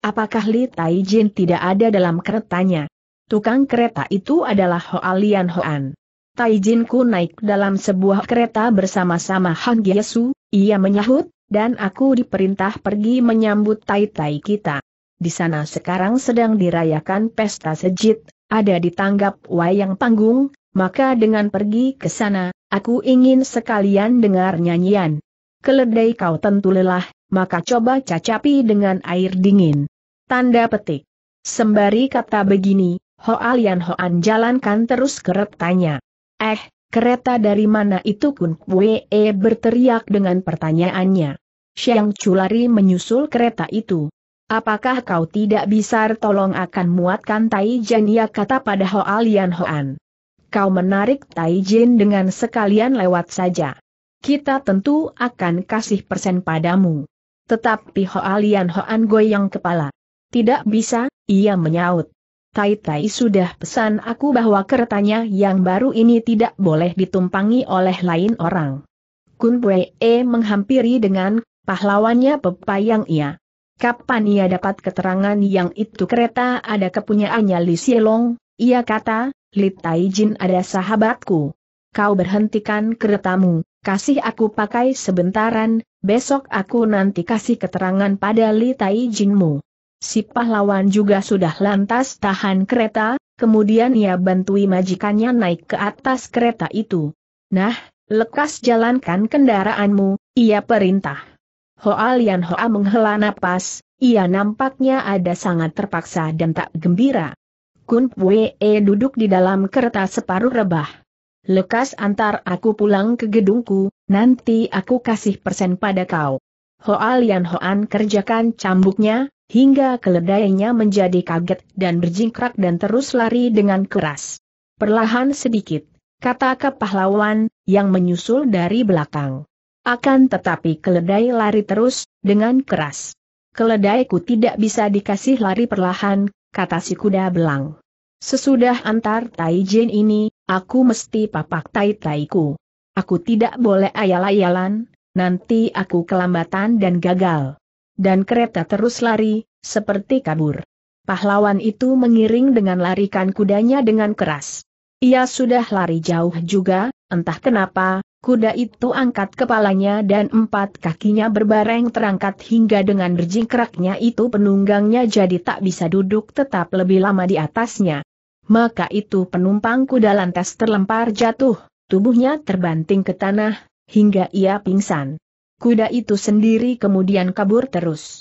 Apakah Li Taijin tidak ada dalam keretanya? Tukang kereta itu adalah Lian Hoan. ku naik dalam sebuah kereta bersama-sama Han Gyesu, ia menyahut, dan aku diperintah pergi menyambut tai-tai kita. Di sana sekarang sedang dirayakan pesta sejit, ada ditanggap wayang panggung, maka dengan pergi ke sana, aku ingin sekalian dengar nyanyian. Keledai kau tentu lelah, maka coba cacapi dengan air dingin. Tanda petik. Sembari kata begini, Hoalian Hoan jalankan terus keretanya. Eh, Kereta dari mana itu Kun Wee berteriak dengan pertanyaannya. Siang Chu menyusul kereta itu. Apakah kau tidak bisa tolong akan muatkan Tai Jin ya kata pada Hoa Lian Hoan. Kau menarik Tai Jin dengan sekalian lewat saja. Kita tentu akan kasih persen padamu. Tetapi Hoa Lian Hoan goyang kepala. Tidak bisa, ia menyaut. Tai Tai sudah pesan aku bahwa keretanya yang baru ini tidak boleh ditumpangi oleh lain orang. Kun Pue E menghampiri dengan pahlawannya pepayang ia. Kapan ia dapat keterangan yang itu kereta ada kepunyaannya Li Xielong? ia kata, Li Tai Jin ada sahabatku. Kau berhentikan keretamu, kasih aku pakai sebentaran, besok aku nanti kasih keterangan pada Li Tai Jinmu. Si pahlawan juga sudah lantas tahan kereta, kemudian ia bantui majikannya naik ke atas kereta itu. Nah, lekas jalankan kendaraanmu, ia perintah. Hoalian Lian Hoa menghela napas, ia nampaknya ada sangat terpaksa dan tak gembira. Kun Pue e duduk di dalam kereta separuh rebah. Lekas antar aku pulang ke gedungku, nanti aku kasih persen pada kau. Hoalian Hoan kerjakan cambuknya, hingga keledainya menjadi kaget dan berjingkrak dan terus lari dengan keras. Perlahan sedikit, kata kepahlawan, yang menyusul dari belakang. Akan tetapi keledai lari terus, dengan keras. Keledaiku tidak bisa dikasih lari perlahan, kata si kuda belang. Sesudah antar Taijin ini, aku mesti papak Tai Taiku. Aku tidak boleh ayal-ayalan, nanti aku kelambatan dan gagal dan kereta terus lari, seperti kabur. Pahlawan itu mengiring dengan larikan kudanya dengan keras. Ia sudah lari jauh juga, entah kenapa, kuda itu angkat kepalanya dan empat kakinya berbareng terangkat hingga dengan berjingkraknya itu penunggangnya jadi tak bisa duduk tetap lebih lama di atasnya. Maka itu penumpang kuda lantas terlempar jatuh, tubuhnya terbanting ke tanah, hingga ia pingsan kuda itu sendiri kemudian kabur terus.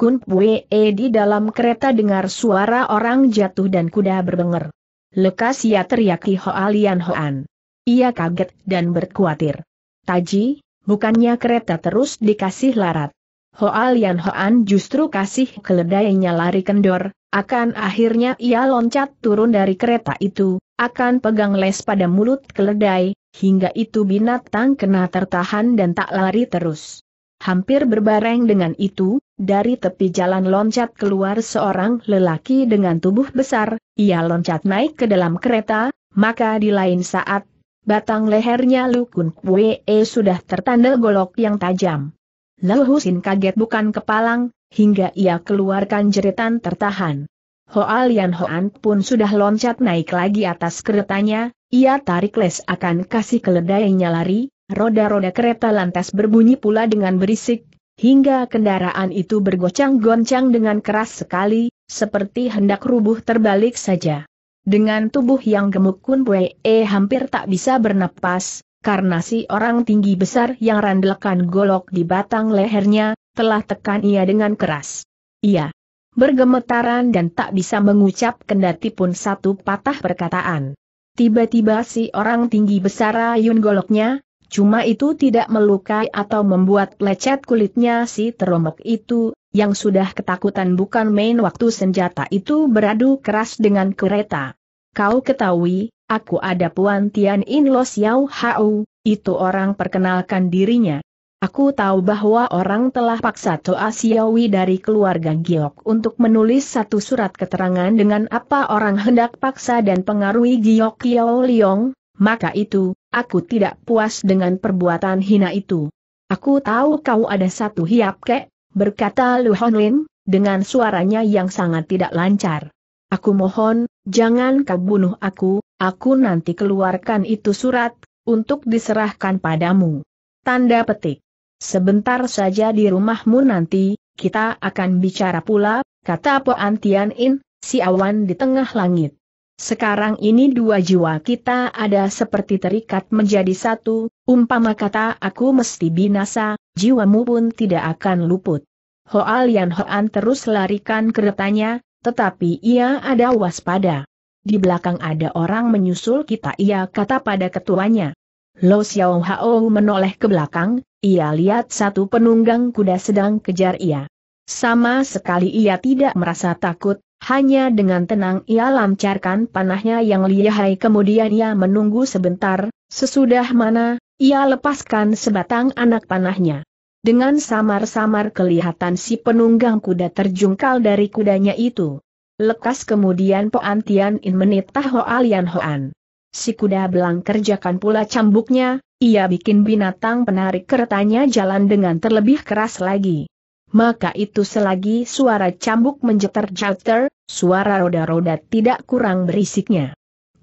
Kun Pue e di dalam kereta dengar suara orang jatuh dan kuda berbenger. Lekas ia teriaki "Hoalian Hoan. Ia kaget dan berkuatir. Taji, bukannya kereta terus dikasih larat. Hoalian Hoan justru kasih keledainya lari kendor, akan akhirnya ia loncat turun dari kereta itu, akan pegang les pada mulut keledai, hingga itu binatang kena tertahan dan tak lari terus. Hampir berbareng dengan itu, dari tepi jalan loncat keluar seorang lelaki dengan tubuh besar, ia loncat naik ke dalam kereta, maka di lain saat, batang lehernya Lukun Kwee sudah tertanda golok yang tajam. Lalu kaget bukan kepalang, hingga ia keluarkan jeritan tertahan. Hoa Lian Hoan pun sudah loncat naik lagi atas keretanya, ia tarik les akan kasih keledainya lari, roda-roda kereta lantas berbunyi pula dengan berisik, hingga kendaraan itu bergocang goncang dengan keras sekali, seperti hendak rubuh terbalik saja. Dengan tubuh yang gemuk Kun pue e hampir tak bisa bernapas, karena si orang tinggi besar yang randelkan golok di batang lehernya, telah tekan ia dengan keras. Ia bergemetaran dan tak bisa mengucap kendati pun satu patah perkataan. Tiba-tiba si orang tinggi besar ayun goloknya, cuma itu tidak melukai atau membuat lecet kulitnya si teromok itu, yang sudah ketakutan bukan main waktu senjata itu beradu keras dengan kereta. Kau ketahui, aku ada Puan Tian In Lo Xiao Hau, itu orang perkenalkan dirinya. Aku tahu bahwa orang telah paksa Toa Xiaowi dari keluarga Giok untuk menulis satu surat keterangan dengan apa orang hendak paksa dan pengaruhi Giok Kiao Liong, maka itu, aku tidak puas dengan perbuatan hina itu. Aku tahu kau ada satu hiap kek, berkata Lu Honlin, dengan suaranya yang sangat tidak lancar. Aku mohon, jangan kau bunuh aku, aku nanti keluarkan itu surat, untuk diserahkan padamu. Tanda petik. Sebentar saja di rumahmu nanti, kita akan bicara pula, kata Poan Tian In, si awan di tengah langit. Sekarang ini dua jiwa kita ada seperti terikat menjadi satu, umpama kata aku mesti binasa, jiwamu pun tidak akan luput. Hoa Hoan terus larikan keretanya, tetapi ia ada waspada. Di belakang ada orang menyusul kita ia kata pada ketuanya. Lo Xiao Hao menoleh ke belakang, ia lihat satu penunggang kuda sedang kejar ia. Sama sekali ia tidak merasa takut, hanya dengan tenang ia lancarkan panahnya yang lihai kemudian ia menunggu sebentar, sesudah mana, ia lepaskan sebatang anak panahnya. Dengan samar-samar kelihatan si penunggang kuda terjungkal dari kudanya itu. Lekas kemudian Poantian In menitah Hoalian Hoan. Si kuda belang kerjakan pula cambuknya, ia bikin binatang penarik keretanya jalan dengan terlebih keras lagi. Maka itu selagi suara cambuk menjeter-jeter, suara roda-roda tidak kurang berisiknya.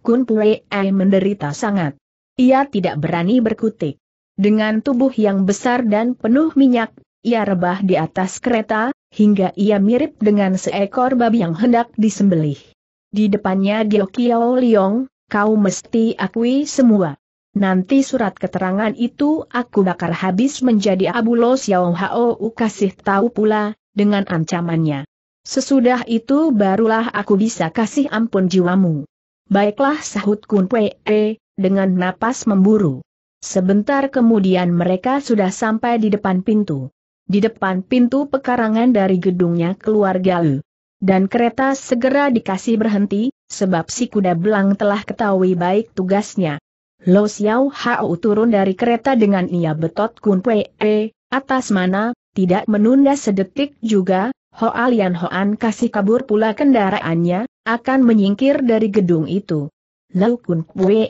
Kun Pue Ai menderita sangat. Ia tidak berani berkutik. Dengan tubuh yang besar dan penuh minyak, ia rebah di atas kereta, hingga ia mirip dengan seekor babi yang hendak disembelih. Di depannya Kiao Liong, kau mesti akui semua. Nanti surat keterangan itu aku bakar habis menjadi Abu Lo Xiao Hao kasih tahu pula, dengan ancamannya. Sesudah itu barulah aku bisa kasih ampun jiwamu. Baiklah sahut Kun Pei, e, dengan napas memburu. Sebentar kemudian mereka sudah sampai di depan pintu. Di depan pintu pekarangan dari gedungnya keluarga Lu. Dan kereta segera dikasih berhenti, sebab si kuda belang telah ketahui baik tugasnya. Lo Xiao Hao turun dari kereta dengan ia betot kun e, atas mana, tidak menunda sedetik juga, Hoa Lian Hoan kasih kabur pula kendaraannya, akan menyingkir dari gedung itu. Lo Kun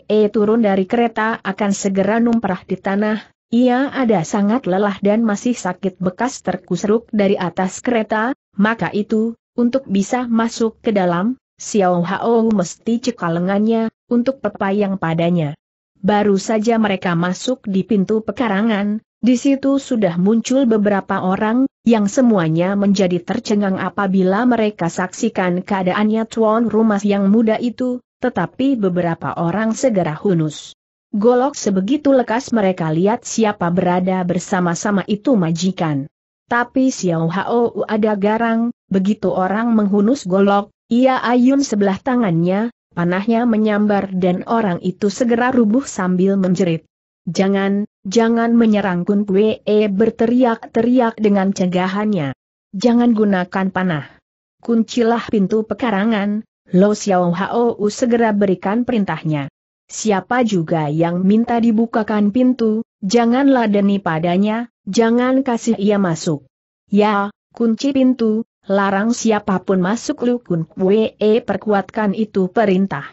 e turun dari kereta akan segera numperah di tanah, ia ada sangat lelah dan masih sakit bekas terkusruk dari atas kereta, maka itu, untuk bisa masuk ke dalam, Xiao Hao mesti cekal lengannya, untuk pepayang padanya. Baru saja mereka masuk di pintu pekarangan, di situ sudah muncul beberapa orang, yang semuanya menjadi tercengang apabila mereka saksikan keadaannya tuan rumah yang muda itu, tetapi beberapa orang segera hunus. Golok sebegitu lekas mereka lihat siapa berada bersama-sama itu majikan. Tapi Xiao Hao ada garang, begitu orang menghunus golok, ia ayun sebelah tangannya, panahnya menyambar dan orang itu segera rubuh sambil menjerit. Jangan, jangan menyerang Kun Pue eh, berteriak-teriak dengan cegahannya. Jangan gunakan panah. Kuncilah pintu pekarangan, Lo Xiao Hou segera berikan perintahnya. Siapa juga yang minta dibukakan pintu, janganlah ladeni padanya, jangan kasih ia masuk. Ya, kunci pintu, larang siapapun masuk Lukun Kue perkuatkan itu perintah.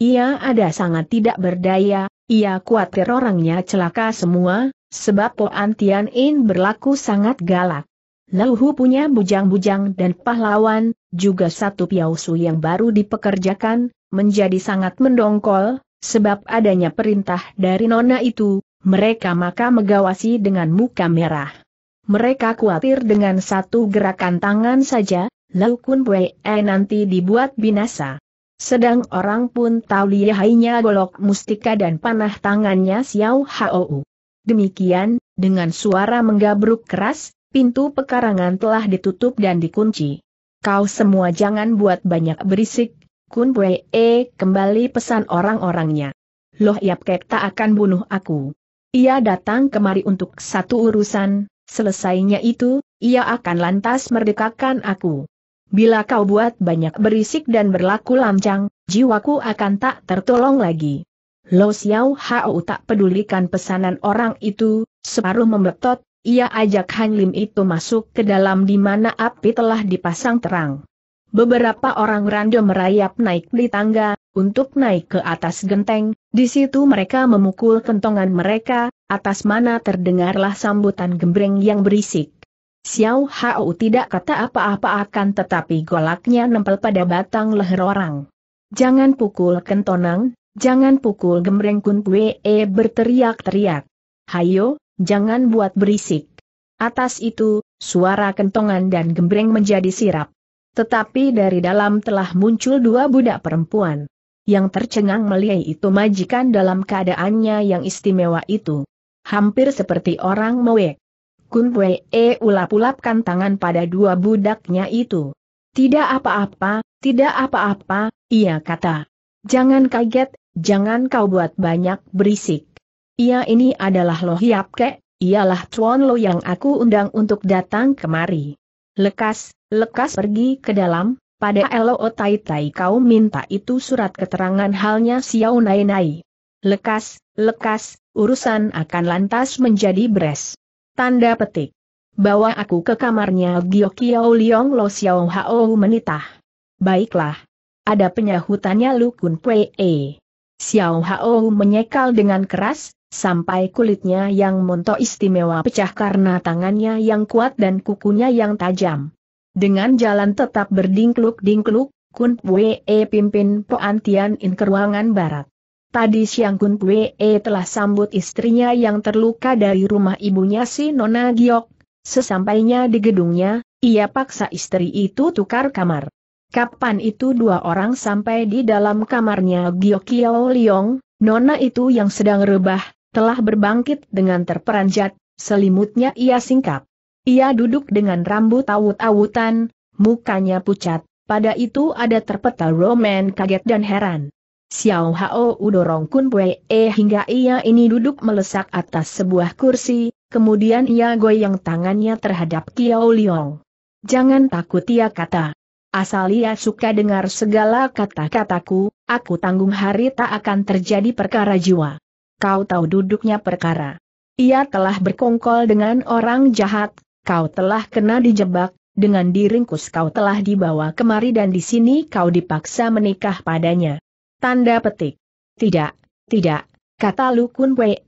Ia ada sangat tidak berdaya, ia khawatir orangnya celaka semua, sebab Po Antian In berlaku sangat galak. Leluhu punya bujang-bujang dan pahlawan, juga satu piausu yang baru dipekerjakan, menjadi sangat mendongkol, sebab adanya perintah dari nona itu, mereka maka megawasi dengan muka merah. Mereka khawatir dengan satu gerakan tangan saja, Lau Kun Wei nanti dibuat binasa. Sedang orang pun tahu lihainya golok mustika dan panah tangannya Xiao Hou. Demikian, dengan suara menggabruk keras, pintu pekarangan telah ditutup dan dikunci. Kau semua jangan buat banyak berisik, Kun Wei kembali pesan orang-orangnya. Loh Yap Kek tak akan bunuh aku. Ia datang kemari untuk satu urusan, Selesainya itu, ia akan lantas merdekakan aku. Bila kau buat banyak berisik dan berlaku lancang, jiwaku akan tak tertolong lagi. Lo Xiao Hao tak pedulikan pesanan orang itu, separuh membetot, ia ajak Han Lim itu masuk ke dalam di mana api telah dipasang terang. Beberapa orang random merayap naik di tangga, untuk naik ke atas genteng, di situ mereka memukul kentongan mereka, atas mana terdengarlah sambutan gembreng yang berisik. Xiao Hao tidak kata apa-apa akan tetapi golaknya nempel pada batang leher orang. Jangan pukul kentonang, jangan pukul gembreng kun kue e berteriak-teriak. Hayo, jangan buat berisik. Atas itu, suara kentongan dan gembreng menjadi sirap. Tetapi dari dalam telah muncul dua budak perempuan. Yang tercengang melihat itu majikan dalam keadaannya yang istimewa itu. Hampir seperti orang mewek. Kun Wee ulap-ulapkan tangan pada dua budaknya itu. Tidak apa-apa, tidak apa-apa, ia kata. Jangan kaget, jangan kau buat banyak berisik. Ia ini adalah Loh Yapke, ialah Tuan Lo yang aku undang untuk datang kemari. Lekas, lekas pergi ke dalam, pada Elo Tai Tai kau minta itu surat keterangan halnya Xiao Nai Nai. Lekas, lekas, urusan akan lantas menjadi beres. Tanda petik. Bawa aku ke kamarnya Gio Kiao Liong Lo Xiao Hao menitah. Baiklah. Ada penyahutannya Lu Kun Pei. Xiao Hao menyekal dengan keras, sampai kulitnya yang montok istimewa pecah karena tangannya yang kuat dan kukunya yang tajam. Dengan jalan tetap berdingkluk-dingkluk, Kun Pue pimpin Poan Tian In ke ruangan barat. Tadi siang Kun Pue telah sambut istrinya yang terluka dari rumah ibunya si Nona Giok. Sesampainya di gedungnya, ia paksa istri itu tukar kamar. Kapan itu dua orang sampai di dalam kamarnya giok Giokio Liong, Nona itu yang sedang rebah, telah berbangkit dengan terperanjat, selimutnya ia singkap. Ia duduk dengan rambut awut-awutan, mukanya pucat, pada itu ada terpetal Roman kaget dan heran. Xiao Hao Udorong Kun Pue E eh, hingga ia ini duduk melesak atas sebuah kursi, kemudian ia goyang tangannya terhadap Kiao Liong. Jangan takut ia kata. Asal ia suka dengar segala kata-kataku, aku tanggung hari tak akan terjadi perkara jiwa kau tahu duduknya perkara. Ia telah berkongkol dengan orang jahat, kau telah kena dijebak, dengan diringkus kau telah dibawa kemari dan di sini kau dipaksa menikah padanya. Tanda petik. Tidak, tidak, kata Lukun Wei,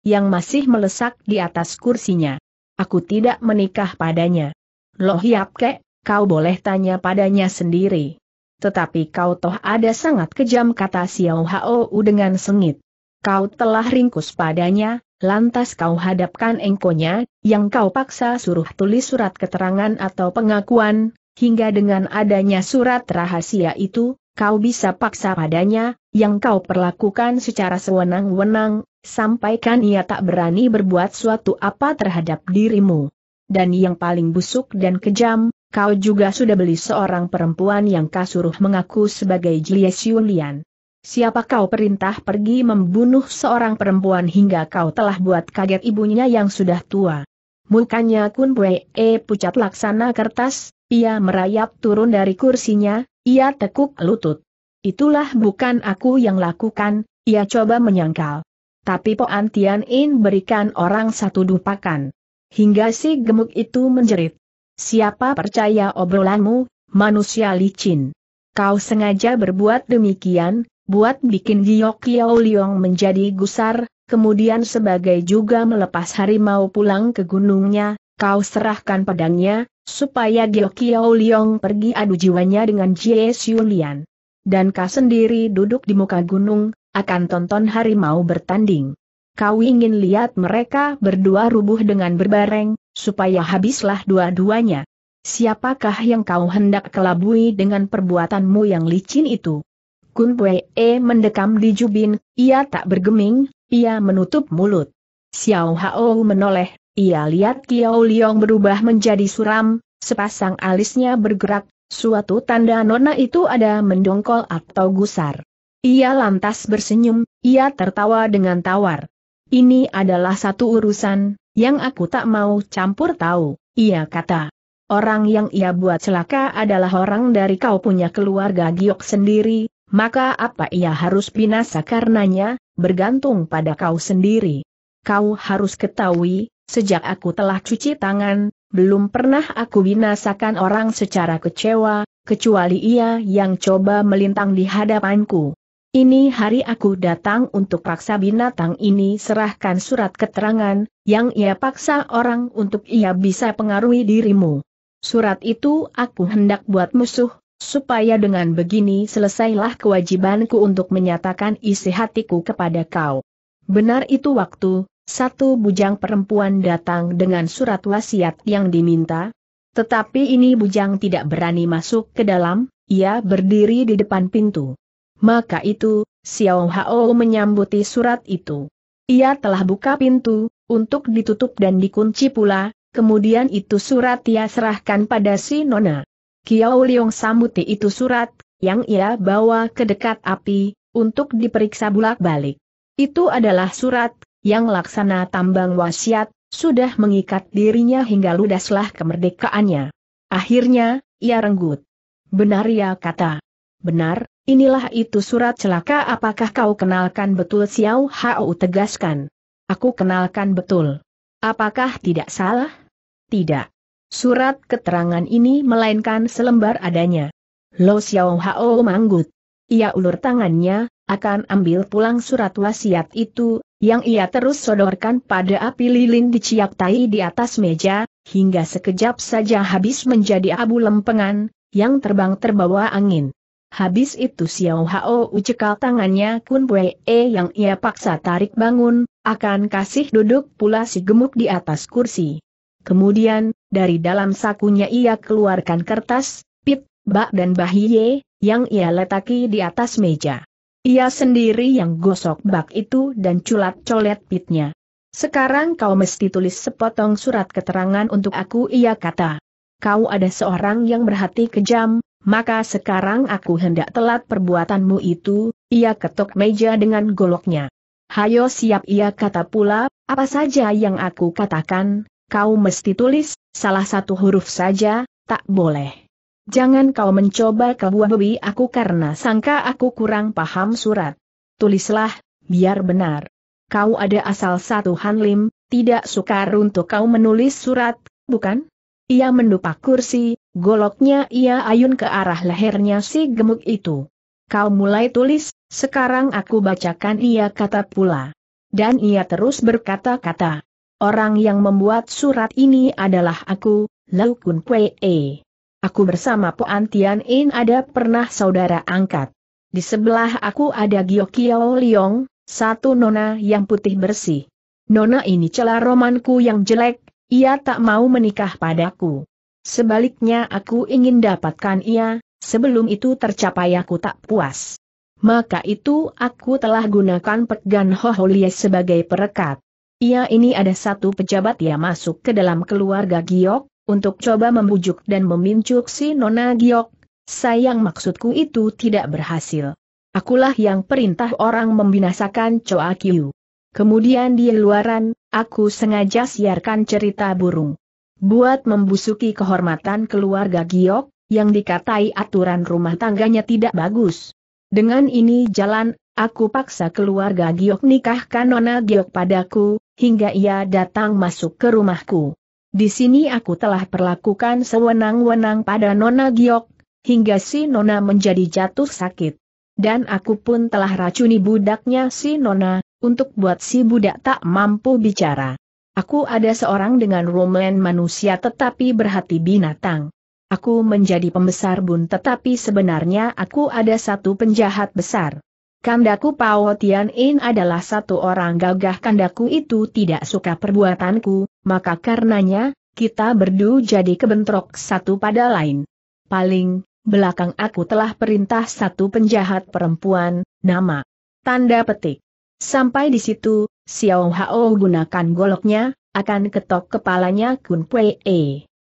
yang masih melesak di atas kursinya. Aku tidak menikah padanya. Loh kek, kau boleh tanya padanya sendiri. Tetapi kau toh ada sangat kejam kata Xiao U dengan sengit. Kau telah ringkus padanya, lantas kau hadapkan engkonya, yang kau paksa suruh tulis surat keterangan atau pengakuan, hingga dengan adanya surat rahasia itu, kau bisa paksa padanya, yang kau perlakukan secara sewenang-wenang, sampaikan ia tak berani berbuat suatu apa terhadap dirimu. Dan yang paling busuk dan kejam, kau juga sudah beli seorang perempuan yang kasuruh mengaku sebagai Jie Xiulian. Siapa kau perintah pergi membunuh seorang perempuan hingga kau telah buat kaget ibunya yang sudah tua? Mukanya Kun Wee eh, pucat laksana kertas, ia merayap turun dari kursinya, ia tekuk lutut. Itulah bukan aku yang lakukan, ia coba menyangkal. Tapi Poan Tian In berikan orang satu dupakan. Hingga si gemuk itu menjerit. Siapa percaya obrolanmu, manusia licin? Kau sengaja berbuat demikian, buat bikin Giok Kiao Liong menjadi gusar, kemudian sebagai juga melepas harimau pulang ke gunungnya, kau serahkan pedangnya, supaya Giok Kiao Liong pergi adu jiwanya dengan Jie Lian. Dan kau sendiri duduk di muka gunung, akan tonton harimau bertanding. Kau ingin lihat mereka berdua rubuh dengan berbareng, supaya habislah dua-duanya. Siapakah yang kau hendak kelabui dengan perbuatanmu yang licin itu? Kun Pue E mendekam di Jubin, ia tak bergeming, ia menutup mulut. Xiao Hao menoleh, ia lihat Kiao Liong berubah menjadi suram, sepasang alisnya bergerak, suatu tanda nona itu ada mendongkol atau gusar. Ia lantas bersenyum, ia tertawa dengan tawar. Ini adalah satu urusan, yang aku tak mau campur tahu, ia kata. Orang yang ia buat celaka adalah orang dari kau punya keluarga giok sendiri, maka apa ia harus binasa karenanya, bergantung pada kau sendiri. Kau harus ketahui, sejak aku telah cuci tangan, belum pernah aku binasakan orang secara kecewa, kecuali ia yang coba melintang di hadapanku. Ini hari aku datang untuk paksa binatang ini serahkan surat keterangan, yang ia paksa orang untuk ia bisa pengaruhi dirimu. Surat itu aku hendak buat musuh, supaya dengan begini selesailah kewajibanku untuk menyatakan isi hatiku kepada kau. Benar itu waktu, satu bujang perempuan datang dengan surat wasiat yang diminta, tetapi ini bujang tidak berani masuk ke dalam, ia berdiri di depan pintu. Maka itu, Xiao Hao menyambuti surat itu. Ia telah buka pintu, untuk ditutup dan dikunci pula, kemudian itu surat ia serahkan pada si Nona. Kiao Liong sambuti itu surat, yang ia bawa ke dekat api, untuk diperiksa bulak-balik. Itu adalah surat, yang laksana tambang wasiat, sudah mengikat dirinya hingga ludaslah kemerdekaannya. Akhirnya, ia renggut. Benar ya kata. Benar, inilah itu surat celaka apakah kau kenalkan betul Xiao Hao tegaskan. Aku kenalkan betul. Apakah tidak salah? Tidak. Surat keterangan ini melainkan selembar adanya. Lo Xiao Hao manggut. Ia ulur tangannya, akan ambil pulang surat wasiat itu, yang ia terus sodorkan pada api lilin di Ciak Tai di atas meja, hingga sekejap saja habis menjadi abu lempengan, yang terbang terbawa angin. Habis itu Xiao Hao ucekal tangannya Kun Wei e yang ia paksa tarik bangun, akan kasih duduk pula si gemuk di atas kursi. Kemudian, dari dalam sakunya ia keluarkan kertas, pit, bak dan bahiye, yang ia letaki di atas meja. Ia sendiri yang gosok bak itu dan culat-colet pitnya. Sekarang kau mesti tulis sepotong surat keterangan untuk aku ia kata. Kau ada seorang yang berhati kejam, maka sekarang aku hendak telat perbuatanmu itu, ia ketok meja dengan goloknya. Hayo siap ia kata pula, apa saja yang aku katakan, kau mesti tulis, salah satu huruf saja, tak boleh. Jangan kau mencoba kebuah kebuahi aku karena sangka aku kurang paham surat. Tulislah, biar benar. Kau ada asal satu Hanlim, tidak sukar untuk kau menulis surat, bukan? Ia mendupak kursi, goloknya ia ayun ke arah lehernya si gemuk itu. Kau mulai tulis, sekarang aku bacakan ia kata pula. Dan ia terus berkata-kata. Orang yang membuat surat ini adalah aku, Lau Kun Kwee. Aku bersama Poan Tian In ada pernah saudara angkat. Di sebelah aku ada Gio Kiao Liong, satu nona yang putih bersih. Nona ini celah romanku yang jelek, ia tak mau menikah padaku. Sebaliknya aku ingin dapatkan ia, sebelum itu tercapai aku tak puas. Maka itu aku telah gunakan Pegan Hoholie sebagai perekat. Ia ini ada satu pejabat yang masuk ke dalam keluarga Giok, untuk coba membujuk dan memincuk si Nona Giok. Sayang maksudku itu tidak berhasil. Akulah yang perintah orang membinasakan Choa Kyu. Kemudian di luaran, aku sengaja siarkan cerita burung. Buat membusuki kehormatan keluarga Giok, yang dikatai aturan rumah tangganya tidak bagus. Dengan ini jalan Aku paksa keluarga Giok nikahkan Nona Giok padaku, hingga ia datang masuk ke rumahku. Di sini aku telah perlakukan sewenang-wenang pada Nona Giok, hingga si Nona menjadi jatuh sakit. Dan aku pun telah racuni budaknya si Nona, untuk buat si budak tak mampu bicara. Aku ada seorang dengan rumen manusia tetapi berhati binatang. Aku menjadi pembesar bun tetapi sebenarnya aku ada satu penjahat besar. Kandaku Pao Tian In adalah satu orang gagah kandaku itu tidak suka perbuatanku, maka karenanya, kita berdua jadi kebentrok satu pada lain. Paling, belakang aku telah perintah satu penjahat perempuan, nama. Tanda petik. Sampai di situ, Xiao Hao gunakan goloknya, akan ketok kepalanya Kun Pue.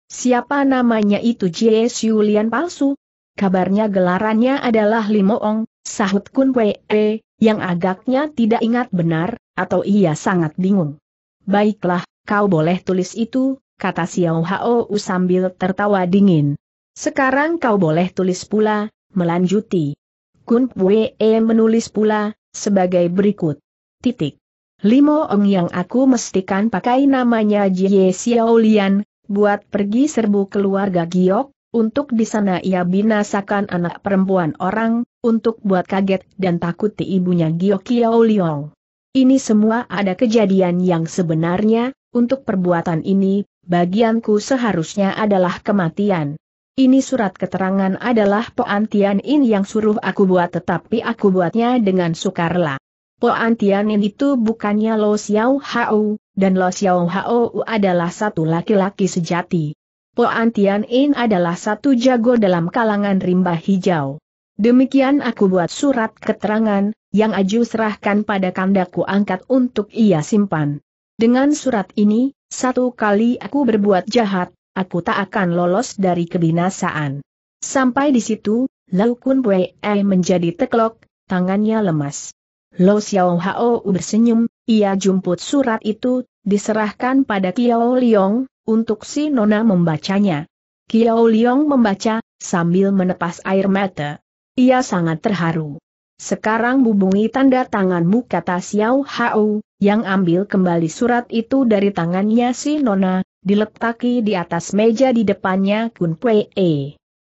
Siapa namanya itu Jie Lian palsu? kabarnya gelarannya adalah Limoong, sahut Kun Wei, e, yang agaknya tidak ingat benar, atau ia sangat bingung. Baiklah, kau boleh tulis itu, kata Xiao Hao sambil tertawa dingin. Sekarang kau boleh tulis pula, melanjuti. Kun Wei e menulis pula, sebagai berikut. Titik. Limo Ong yang aku mestikan pakai namanya Jie Xiaolian, buat pergi serbu keluarga Giok, untuk di sana ia binasakan anak perempuan orang, untuk buat kaget dan takut di ibunya Kiao Liong. Ini semua ada kejadian yang sebenarnya, untuk perbuatan ini, bagianku seharusnya adalah kematian. Ini surat keterangan adalah Poan Tianin yang suruh aku buat tetapi aku buatnya dengan sukarela. Poan Tianin itu bukannya Lo Xiao Hao, dan Lo Xiao Hao adalah satu laki-laki sejati. Po Antian In adalah satu jago dalam kalangan rimba hijau. Demikian aku buat surat keterangan, yang Aju serahkan pada kandaku angkat untuk ia simpan. Dengan surat ini, satu kali aku berbuat jahat, aku tak akan lolos dari kebinasaan. Sampai di situ, Lau Kun Wei menjadi teklok, tangannya lemas. Lo Xiao Hao bersenyum, ia jumput surat itu, diserahkan pada Kiao Liong, untuk si Nona membacanya. Kiao Liong membaca, sambil menepas air mata. Ia sangat terharu. Sekarang bubungi tanda tanganmu kata Xiao Hao, yang ambil kembali surat itu dari tangannya si Nona, diletaki di atas meja di depannya Kun Pue.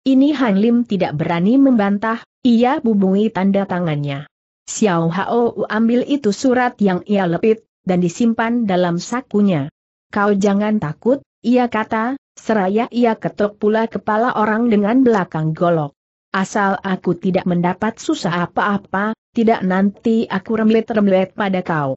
Ini Han Lim tidak berani membantah, ia bubungi tanda tangannya. Xiao Hao ambil itu surat yang ia lepit, dan disimpan dalam sakunya. Kau jangan takut, ia kata, seraya ia ketuk pula kepala orang dengan belakang golok. Asal aku tidak mendapat susah apa-apa, tidak nanti aku remlet-remlet pada kau.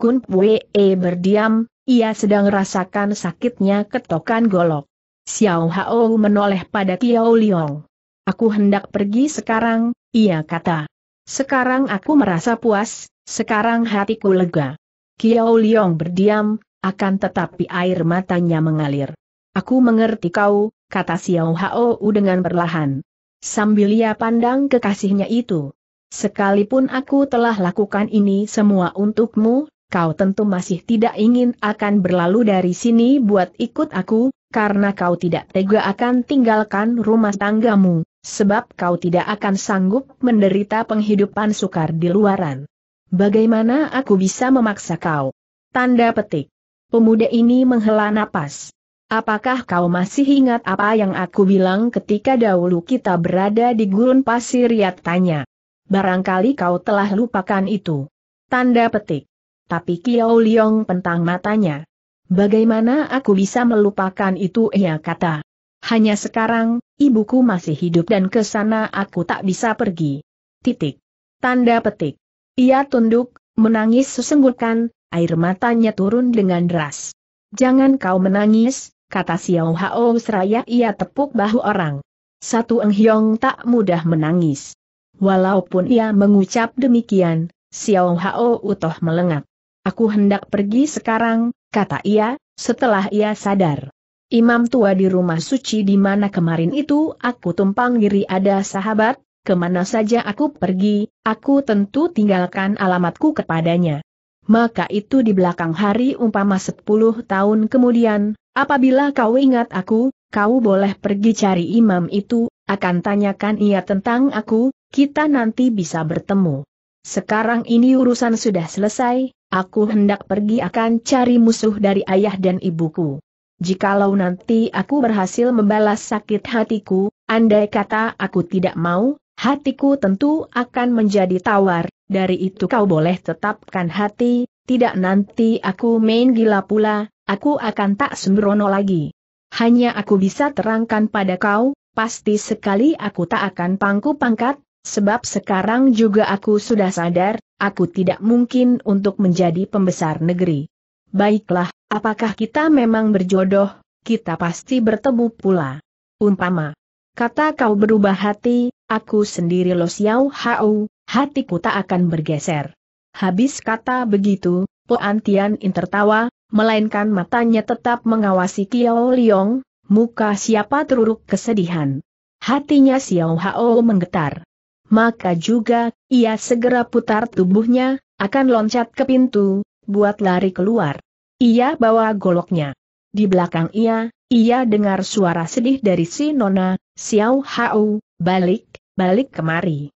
Kun Pue e berdiam, ia sedang rasakan sakitnya ketokan golok. Xiao Hao menoleh pada Tiao Liong. Aku hendak pergi sekarang, ia kata. Sekarang aku merasa puas, sekarang hatiku lega. Kiao Liong berdiam, akan tetapi air matanya mengalir. Aku mengerti kau, kata Xiao Hao dengan perlahan. Sambil ia pandang kekasihnya itu. Sekalipun aku telah lakukan ini semua untukmu, kau tentu masih tidak ingin akan berlalu dari sini buat ikut aku, karena kau tidak tega akan tinggalkan rumah tanggamu, sebab kau tidak akan sanggup menderita penghidupan sukar di luaran. Bagaimana aku bisa memaksa kau? Tanda petik. Pemuda ini menghela napas. Apakah kau masih ingat apa yang aku bilang ketika dahulu kita berada di gurun pasir ya tanya. Barangkali kau telah lupakan itu. Tanda petik. Tapi Kiau Liong pentang matanya. Bagaimana aku bisa melupakan itu ia kata. Hanya sekarang, ibuku masih hidup dan ke sana aku tak bisa pergi. Titik. Tanda petik. Ia tunduk, menangis sesenggukan, air matanya turun dengan deras. Jangan kau menangis, kata Xiao Hao seraya ia tepuk bahu orang. Satu Eng Hiong tak mudah menangis. Walaupun ia mengucap demikian, Xiao Hao utoh melengak. Aku hendak pergi sekarang, kata ia, setelah ia sadar. Imam tua di rumah suci di mana kemarin itu aku tumpang diri ada sahabat, kemana saja aku pergi, aku tentu tinggalkan alamatku kepadanya maka itu di belakang hari umpama sepuluh tahun kemudian, apabila kau ingat aku, kau boleh pergi cari imam itu, akan tanyakan ia tentang aku, kita nanti bisa bertemu. Sekarang ini urusan sudah selesai, aku hendak pergi akan cari musuh dari ayah dan ibuku. Jikalau nanti aku berhasil membalas sakit hatiku, andai kata aku tidak mau, hatiku tentu akan menjadi tawar, dari itu kau boleh tetapkan hati, tidak nanti aku main gila pula, aku akan tak sembrono lagi. Hanya aku bisa terangkan pada kau, pasti sekali aku tak akan pangku pangkat, sebab sekarang juga aku sudah sadar, aku tidak mungkin untuk menjadi pembesar negeri. Baiklah, apakah kita memang berjodoh, kita pasti bertemu pula. Umpama. Kata kau berubah hati, aku sendiri Lo siau hau, hatiku tak akan bergeser. Habis kata begitu, Po Antian In tertawa, melainkan matanya tetap mengawasi Kiao Liong, muka siapa teruruk kesedihan. Hatinya Xiao Hao menggetar. Maka juga, ia segera putar tubuhnya, akan loncat ke pintu, buat lari keluar. Ia bawa goloknya. Di belakang ia, ia dengar suara sedih dari si Nona, Xiao Hao, balik, balik kemari.